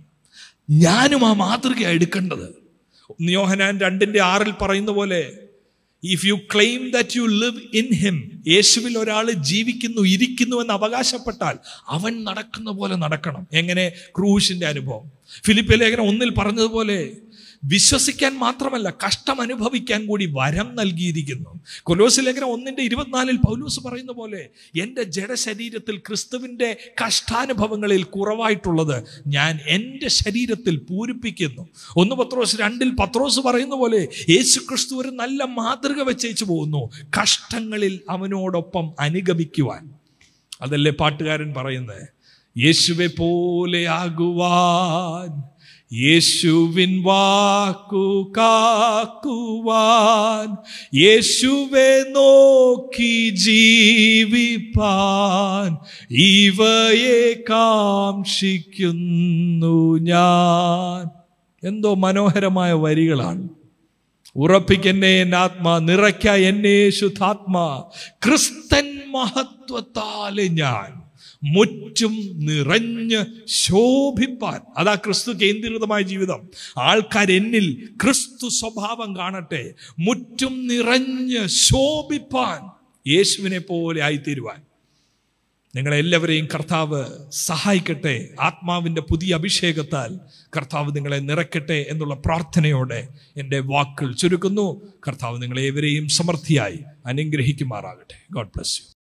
Speaker 1: ഞാനും ആ മാതൃകയാണ് എടുക്കേണ്ടത് നിയോഹനാൻ രണ്ടിൻ്റെ ആറിൽ പറയുന്ന പോലെ if you claim that you live in him യേശുവിൽ ഒരാൾ ജീവിക്കുന്നു ഇരിക്കുന്നു എന്ന് അവകാശപ്പെട്ടാൽ അവൻ നടക്കുന്ന പോലെ നടക്കണം എങ്ങനെ ക്രൂശിന്റെ അനുഭവം ഫിലിപ്പ് ലേഖനം ഒന്നിൽ പറഞ്ഞതുപോലെ വിശ്വസിക്കാൻ മാത്രമല്ല കഷ്ടം അനുഭവിക്കാൻ കൂടി വരം നൽകിയിരിക്കുന്നു കൊലോസ് ലേഖനം ഒന്നിൻ്റെ ഇരുപത്തിനാലിൽ പൗലൂസ് പറയുന്ന പോലെ എൻ്റെ ജഡശരീരത്തിൽ ക്രിസ്തുവിൻ്റെ കഷ്ടാനുഭവങ്ങളിൽ കുറവായിട്ടുള്ളത് ഞാൻ എൻ്റെ ശരീരത്തിൽ പൂരിപ്പിക്കുന്നു ഒന്ന് പത്രോസ് രണ്ടിൽ പത്രോസ് പറയുന്ന പോലെ യേശു ക്രിസ്തു ഒരു നല്ല മാതൃക വെച്ചേച്ചു പോകുന്നു കഷ്ടങ്ങളിൽ അവനോടൊപ്പം അനുഗമിക്കുവാൻ അതല്ലേ പാട്ടുകാരൻ പറയുന്നത് യേശുവെ പോലെ ആകുവാൻ യേശുവിൻ വാക്കു കാക്കുവാൻ യേശുവെ നോക്കി ജീവിപ്പാൻ ഇവയെ കാക്ഷിക്കുന്നു ഞാൻ എന്തോ മനോഹരമായ വരികളാണ് ഉറപ്പിക്കെന്നെ എൻ ആത്മാ നിറയ്ക്ക എന്നെ ശുദ്ധാത്മാ ക്രിസ്തൻ മഹത്വത്താലെ ഞാൻ മുറ്റും നിറഞ്ഞ് ശോഭിപ്പാൻ അതാ ക്രിസ്തു കേന്ദ്രീകൃതമായ ജീവിതം ആൾക്കാർ എന്നിൽ ക്രിസ്തു സ്വഭാവം കാണട്ടെ മുറ്റും നിറഞ്ഞ് ശോഭിപ്പാൻ യേശുവിനെ പോലെ ആയിത്തീരുവാൻ നിങ്ങളെല്ലാവരെയും കർത്താവ് സഹായിക്കട്ടെ ആത്മാവിൻ്റെ പുതിയ അഭിഷേകത്താൽ കർത്താവ് നിങ്ങളെ നിറയ്ക്കട്ടെ എന്നുള്ള പ്രാർത്ഥനയോടെ എൻ്റെ വാക്കുകൾ ചുരുക്കുന്നു കർത്താവ് നിങ്ങളേവരെയും സമൃദ്ധിയായി അനുഗ്രഹിക്കുമാറാകട്ടെ ഗോഡ് ബ്ലസ് യു